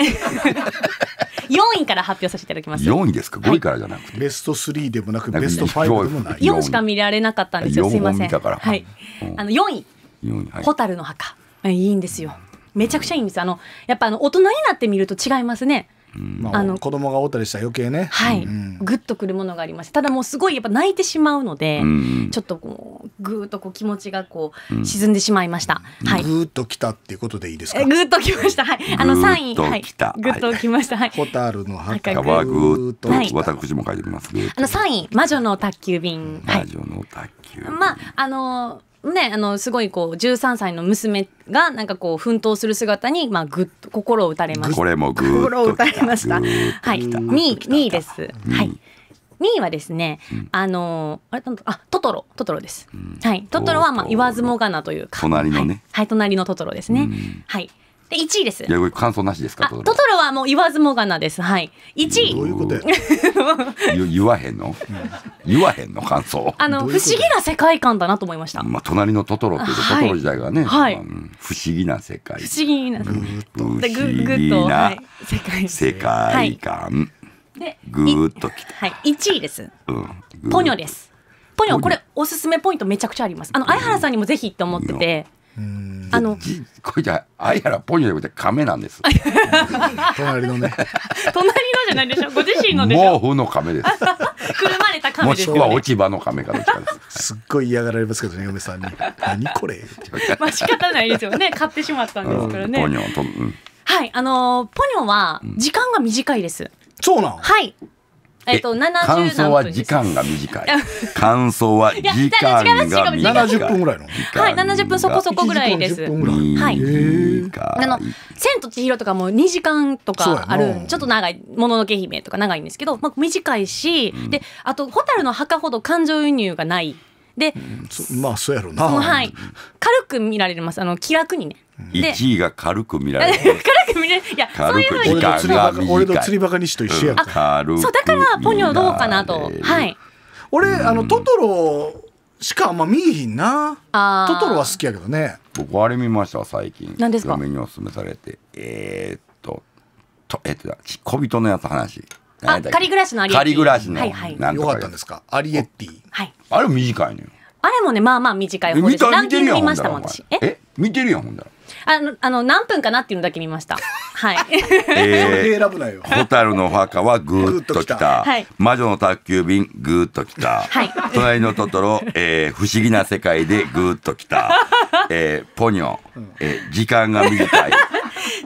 位から発表させていただきます4位ですか5位からじゃなくて、はい、ベスト3でもなくベスト5でもない4しか見られなかったんですよすいません、はい、あの4位「蛍、はい、の墓」いいんですよめちゃくちゃいいんですあのやっぱあの大人になってみると違いますね。まあ、あの子供がおったりしたら余計ね、はいうん、ぐっとくるものがありますただもうすごいやっぱ泣いてしまうので、うん、ちょっとこうぐーっとこう気持ちがこう沈んでしまいました、うん、はい、ぐーっときたっていうことでいいですかぐーっときましたはいあの3位はいぐっときましたはい蛍の墓はぐーっと、はい、私も書いてます、あの3位魔女の宅急便、魔女の宅急便まああのーね、あのすごいこう13歳の娘がなんかこう奮闘する姿にまあぐっと心を打たれましたこれもぐ心を打たれましたはい2位2位です、うん、はい2位はですね、うん、あのあれあトトロトトロです、うん、はいトトロはまあ言わずもがなというか隣のね、はい、はい、隣のトトロですね、はいで1位です。いやこれ感想なしですか。トトロトトロはもう言わずもがなです。はい。1位。どういうこと言言わへんの？言わへんの感想。あの不うい思議な世界観だなと思いました。まあ隣のトトロっていうとはいトトロ時代がね、はいまあ不思議な世界。不思議な。不思でぐぐっ議と、はな世界。世界観。でぐーっときた。はい、1位です。うん。ポニョです。ポニョ、これおすすめポイントめちゃくちゃあります。あの相原さんにもぜひって思ってて、あのこれじゃあいやらぽんじゃなくて亀なんです 隣のね 隣のじゃないでしょご自身のでしょ毛布の亀ですくるまれた亀です、もしくは落ち葉の亀から来たんですすっごい嫌がられますけどね嫁さんに何これまあ仕方ないですよね買ってしまったんですからね、ポニョと、はいあのー、ポニョは時間が短いです、うん、そうなんはいえっと、70感想は時間が短い。感想は時間が短い。70 分ぐらいのはい、70分そこそこぐらいです。はい。あの、千と千尋とかも2時間とかある、ちょっと長い、もののけ姫とか長いんですけど、まあ、短いし、で、あと、蛍の墓ほど感情移入がない。で、うん、まあそうやろうな、はい、軽く見られますあの気楽にね1位が軽く見られる 軽く見られるいやそういうふうに俺の釣りバカ西と一緒やか、うん、そうだからポニョどうかなとはい俺あのトトロしかあんま見えひんなトトロは好きやけどね僕あれ見ました最近何ですか嫁におすすめされてえー、っととえっと小人のやつ話あ、仮暮らしのアリエッティ。仮暮らしの。はいはい。よかったんですかアリエッティ。はい。あれ短いのよ。あれもね、まあまあ短い方です。ランキング見ましたえ見てるやん、ほんだら。あの、あの、何分かなっていうのだけ見ました。はい。えー、選ぶなよ。蛍の墓はぐーっときた。はい、魔女の宅急便、ぐーっときた。はい。隣のトトロ、えー、不思議な世界でぐーっときた。えー、ポニョ、えー、時間が短い。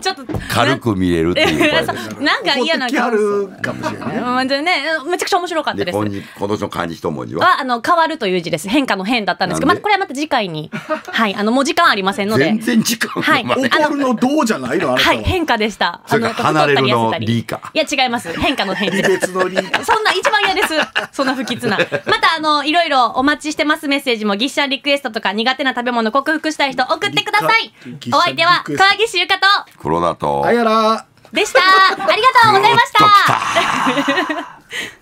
ちょっと軽く見えるっていうなんか嫌なあるかもしれないねめちゃくちゃ面白かったです今年の漢字一文字はあの変わるという字です変化の変だったんですけどまたこれはまた次回にはいあのもう時間ありませんので全然時間はい怒るのどうじゃないのはい変化でしたあの、から離れるのリーかいや違います変化の変ですそんな一番嫌ですそんな不吉なまたあのいろいろお待ちしてますメッセージもギッシャリクエストとか苦手な食べ物克服したい人送ってくださいお相手は川岸由香と黒田とあやらでしたありがとうございました